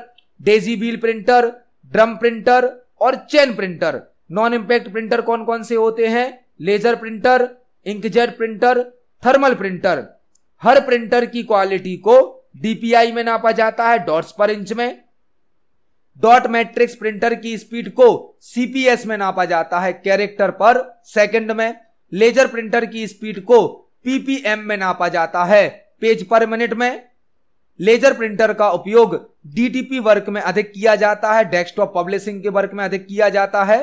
daisy wheel printer drum printer और chain printer non impact printer कौन कौन से होते हैं laser printer inkjet printer thermal printer हर प्रिंटर की क्वालिटी को डीपीआई में नापा जाता है डॉट्स पर इंच में डॉट मैट्रिक्स प्रिंटर की स्पीड को सीपीएस में नापा जाता है कैरेक्टर पर सेकंड में लेजर प्रिंटर की स्पीड को पीपीएम में नापा जाता है पेज पर मिनट में लेजर प्रिंटर का उपयोग डीटीपी वर्क में अधिक किया जाता है डेस्कटॉप पब्लिशिंग के वर्क में अधिक किया जाता है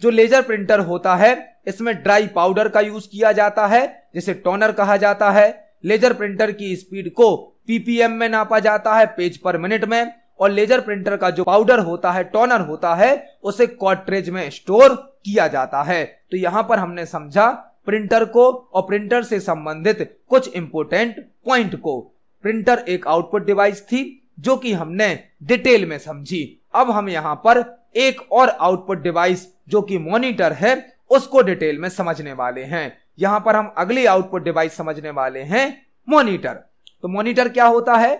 जो लेजर प्रिंटर होता है इसमें ड्राई पाउडर का यूज किया जाता है जिसे टोनर कहा जाता है लेजर प्रिंटर की स्पीड को पीपीएम में नापा जाता है पेज पर मिनट में और लेजर प्रिंटर का जो पाउडर होता है टोनर होता है उसे कॉटरेज में स्टोर किया जाता है तो यहां पर हमने समझा प्रिंटर को और प्रिंटर से संबंधित कुछ इंपोर्टेंट पॉइंट को प्रिंटर एक आउटपुट डिवाइस थी जो कि हमने डिटेल में समझी अब हम यहां पर एक और आउटपुट डिवाइस जो कि मॉनिटर है उसको डिटेल में समझने वाले हैं यहाँ पर हम अगली आउटपुट डिवाइस समझने वाले हैं मॉनिटर तो मॉनिटर क्या होता है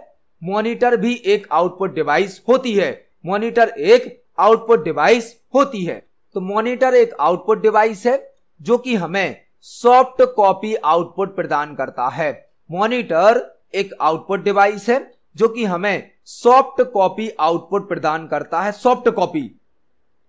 मॉनिटर भी एक आउटपुट डिवाइस होती है मॉनिटर एक आउटपुट डिवाइस होती है तो मॉनिटर एक आउटपुट डिवाइस है जो कि हमें सॉफ्ट कॉपी आउटपुट प्रदान करता है मॉनिटर एक आउटपुट डिवाइस है जो कि हमें सॉफ्ट कॉपी आउटपुट प्रदान करता है सॉफ्ट कॉपी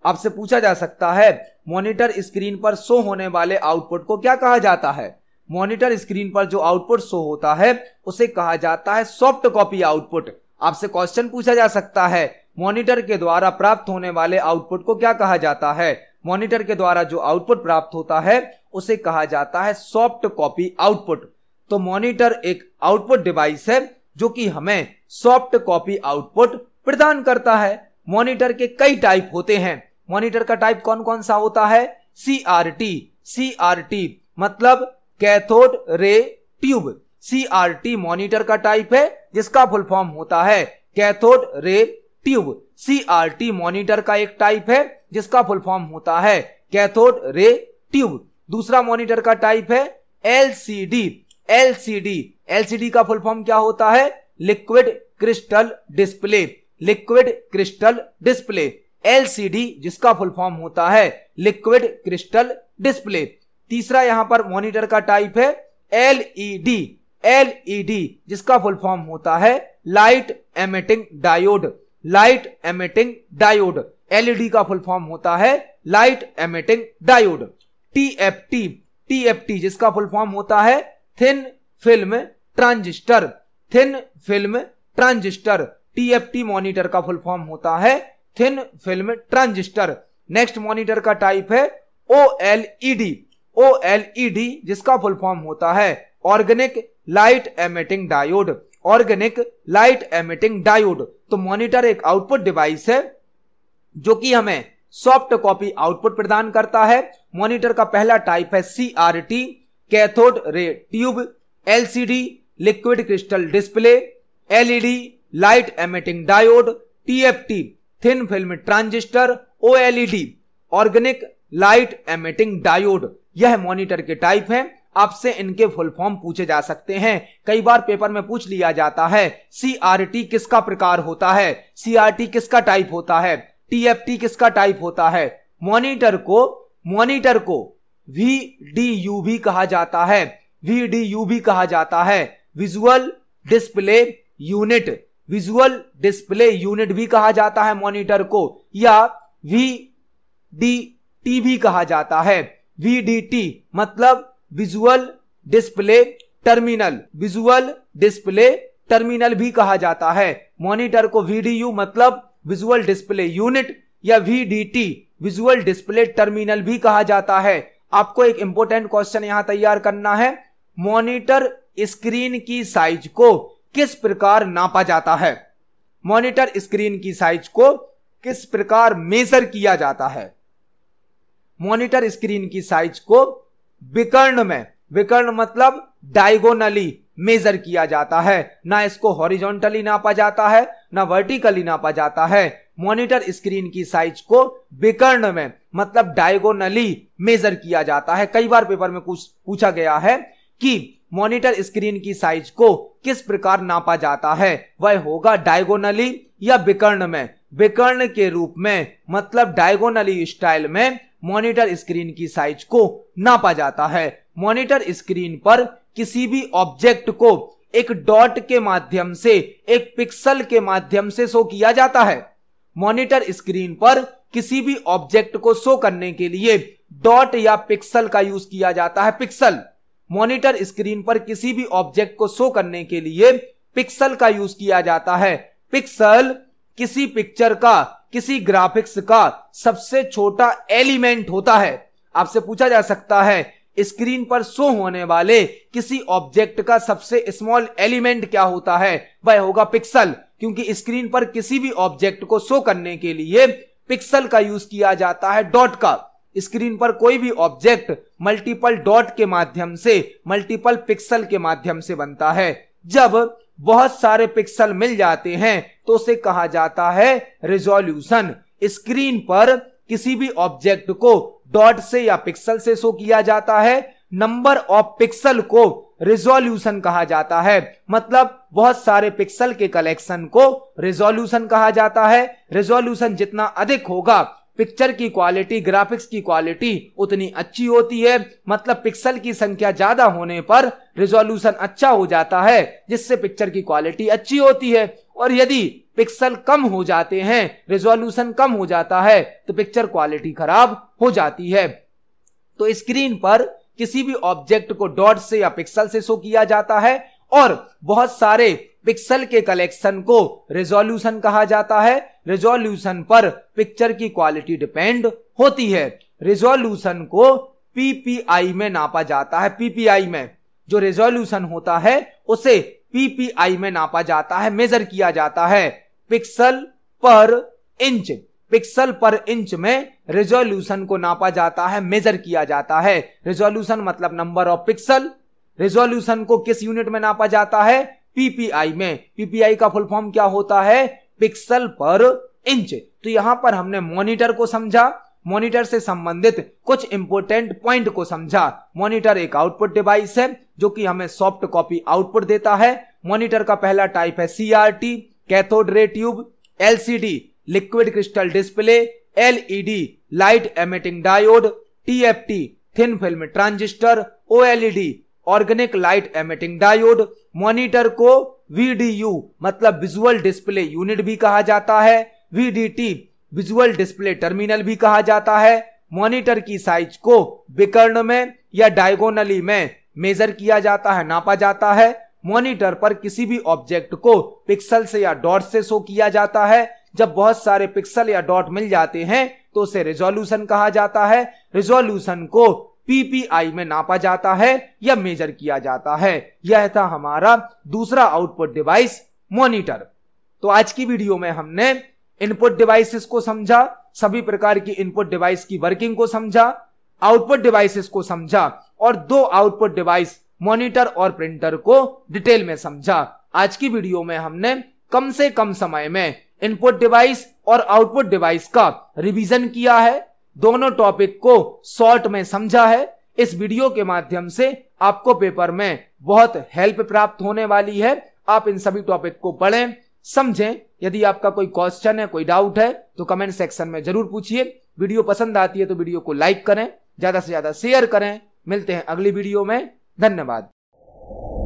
आपसे पूछा जा सकता है मॉनिटर स्क्रीन पर शो होने वाले आउटपुट को क्या कहा जाता है मॉनिटर स्क्रीन पर जो आउटपुट शो होता है उसे कहा जाता है सॉफ्ट कॉपी आउटपुट आपसे क्वेश्चन पूछा जा सकता है मॉनिटर के द्वारा प्राप्त होने वाले आउटपुट को क्या कहा जाता है मॉनिटर के द्वारा जो आउटपुट प्राप्त होता है उसे कहा जाता है सॉफ्ट कॉपी आउटपुट तो मॉनिटर एक आउटपुट डिवाइस है जो कि हमें सॉफ्ट कॉपी आउटपुट प्रदान करता है मॉनिटर के कई टाइप होते हैं मॉनिटर का टाइप कौन कौन सा होता है C R T C R T मतलब cathode ray tube CRT monitor का टाइप है जिसका फुल फॉर्म होता है cathode ray tube CRT monitor का एक टाइप है जिसका फुल फॉर्म होता है कैथोड रे ट्यूब दूसरा मॉनिटर का टाइप है एलसीडी एलसीडी एलसीडी का फुल फॉर्म क्या होता है liquid crystal display liquid crystal display LCD जिसका फुल फॉर्म होता है लिक्विड क्रिस्टल डिस्प्ले तीसरा यहां पर मॉनिटर का टाइप है एलईडी एलईडी जिसका फुल फॉर्म होता है light emitting diode light emitting diode LED का फुल फॉर्म होता है light emitting diode TFT TFT जिसका फुल फॉर्म होता है thin film transistor thin film transistor TFT monitor का फुल फॉर्म होता है thin film transistor next monitor का टाइप है O LED O L E D जिसका फुल फॉर्म होता है organic light emitting diode organic light emitting diode तो monitor एक आउटपुट डिवाइस है जो कि हमें सॉफ्ट कॉपी आउटपुट प्रदान करता है मॉनिटर का पहला टाइप है C R T cathode ray tube LCD liquid crystal display LED light emitting diode TFT thin film transistor OLED organic light emitting diode यह मॉनिटर के टाइप है आपसे इनके फुल फॉर्म पूछे जा सकते हैं कई बार पेपर में पूछ लिया जाता है सीआरटी किसका प्रकार होता है सीआरटी किसका टाइप होता है टीएफटी किसका टाइप होता है मॉनिटर को मॉनिटर को वी डी यू भी कहा जाता है वी डी यू भी कहा जाता है visual display unit visual display unit भी कहा जाता है मॉनिटर को या वी डी टी भी कहा जाता है वीडीटी मतलब visual display terminal visual display terminal भी कहा जाता है मॉनिटर को वीडीयू मतलब विजुअल डिस्प्ले यूनिट या वीडीटी विजुअल डिस्प्ले टर्मिनल भी कहा जाता है आपको एक इंपॉर्टेंट क्वेश्चन यहां तैयार करना है मॉनिटर स्क्रीन की साइज को किस प्रकार नापा जाता है मॉनिटर स्क्रीन की साइज को किस प्रकार मेजर किया जाता है मॉनिटर स्क्रीन की साइज को विकर्ण में विकर्ण मतलब डायगोनली मेजर किया जाता है ना इसको हॉरिजॉन्टली नापा जाता है ना वर्टिकली नापा जाता है मॉनिटर स्क्रीन की साइज को विकर्ण में मतलब डायगोनली मेजर किया जाता है कई बार पेपर में कुछ पूछा गया है कि मॉनिटर स्क्रीन की साइज को किस प्रकार नापा जाता है वह होगा डायगोनली या विकर्ण में विकर्ण के रूप में मतलब डायगोनली स्टाइल में मॉनिटर स्क्रीन की साइज को नापा जाता है मॉनिटर स्क्रीन पर किसी भी ऑब्जेक्ट को एक डॉट के माध्यम से एक पिक्सल के माध्यम से शो किया जाता है मॉनिटर स्क्रीन पर किसी भी ऑब्जेक्ट को शो करने के लिए डॉट या पिक्सल का यूज किया जाता है पिक्सल मॉनिटर स्क्रीन पर किसी भी ऑब्जेक्ट को शो करने के लिए पिक्सल का यूज किया जाता है पिक्सल किसी पिक्चर का किसी ग्राफिक्स का सबसे छोटा एलिमेंट होता है आपसे पूछा जा सकता है स्क्रीन पर शो होने वाले किसी ऑब्जेक्ट का सबसे स्मॉल एलिमेंट क्या होता है वह होगा पिक्सल क्योंकि स्क्रीन पर किसी भी ऑब्जेक्ट को शो करने के लिए पिक्सल का यूज किया जाता है डॉट का स्क्रीन पर कोई भी ऑब्जेक्ट मल्टीपल डॉट के माध्यम से मल्टीपल पिक्सल के माध्यम से बनता है जब बहुत सारे पिक्सल मिल जाते हैं तो उसे कहा जाता है रिजोल्यूशन स्क्रीन पर किसी भी ऑब्जेक्ट को डॉट से या पिक्सल से शो किया जाता है नंबर ऑफ पिक्सल को रिजोल्यूशन कहा जाता है मतलब बहुत सारे पिक्सल के कलेक्शन को रिजोल्यूशन कहा जाता है रिजोल्यूशन जितना अधिक होगा पिक्चर की क्वालिटी ग्राफिक्स की क्वालिटी उतनी अच्छी होती है मतलब पिक्सल की संख्या ज्यादा होने पर रिजोल्यूशन अच्छा हो जाता है जिससे पिक्चर की क्वालिटी अच्छी होती है और यदि पिक्सल कम हो जाते हैं रिजोल्यूशन कम हो जाता है तो पिक्चर क्वालिटी खराब हो जाती है तो स्क्रीन पर किसी भी ऑब्जेक्ट को डॉट से या पिक्सल से शो किया जाता है और बहुत सारे पिक्सल के कलेक्शन को रेजोल्यूशन कहा जाता है रेजोल्यूशन पर पिक्चर की क्वालिटी डिपेंड होती है रेजोल्यूशन को पीपीआई में नापा जाता है पीपीआई में जो रेजोल्यूशन होता है उसे पीपीआई में नापा जाता है मेजर किया जाता है pixel per inch pixel per inch में रेजोल्यूशन को नापा जाता है मेजर किया जाता है रेजोल्यूशन मतलब नंबर ऑफ पिक्सल रेजोल्यूशन को किस यूनिट में नापा जाता है पीपीआई में पीपीआई का फुल फॉर्म क्या होता है पिक्सल पर इंच तो यहां पर हमने मॉनिटर को समझा मॉनिटर से संबंधित कुछ इंपोर्टेंट पॉइंट को समझा मॉनिटर एक आउटपुट डिवाइस है जो कि हमें सॉफ्ट कॉपी आउटपुट देता है मॉनिटर का पहला टाइप है CRT cathode ray tube LCD liquid crystal display LED light emitting diode TFT thin film transistor OLED organic light emitting diode monitor को वीडीयू मतलब विजुअल डिस्प्ले यूनिट भी कहा जाता है वीडीटी विजुअल डिस्प्ले टर्मिनल भी कहा जाता है मॉनिटर की साइज को विकर्ण में या डायगोनली में मेजर किया जाता है नापा जाता है मॉनिटर पर किसी भी ऑब्जेक्ट को पिक्सल से या डॉट से शो किया जाता है जब बहुत सारे पिक्सल या डॉट मिल जाते हैं तो उसे रिजोल्यूशन कहा जाता है रिजोल्यूशन को पीपीआई में नापा जाता है या मेजर किया जाता है यह था हमारा दूसरा आउटपुट डिवाइस मॉनिटर तो आज की वीडियो में हमने इनपुट डिवाइसेस को समझा सभी प्रकार की इनपुट डिवाइस की वर्किंग को समझा आउटपुट डिवाइसेस को समझा और दो आउटपुट डिवाइस मॉनिटर और प्रिंटर को डिटेल में समझा आज की वीडियो में हमने कम से कम समय में इनपुट डिवाइस और आउटपुट डिवाइस का रिवीजन किया है दोनों टॉपिक को शॉर्ट में समझा है इस वीडियो के माध्यम से आपको पेपर में बहुत हेल्प प्राप्त होने वाली है आप इन सभी टॉपिक को पढ़ें समझें यदि आपका कोई क्वेश्चन है कोई डाउट है तो कमेंट सेक्शन में जरूर पूछिए वीडियो पसंद आती है तो वीडियो को लाइक करें ज्यादा से ज्यादा शेयर करें मिलते हैं अगली वीडियो में धन्यवाद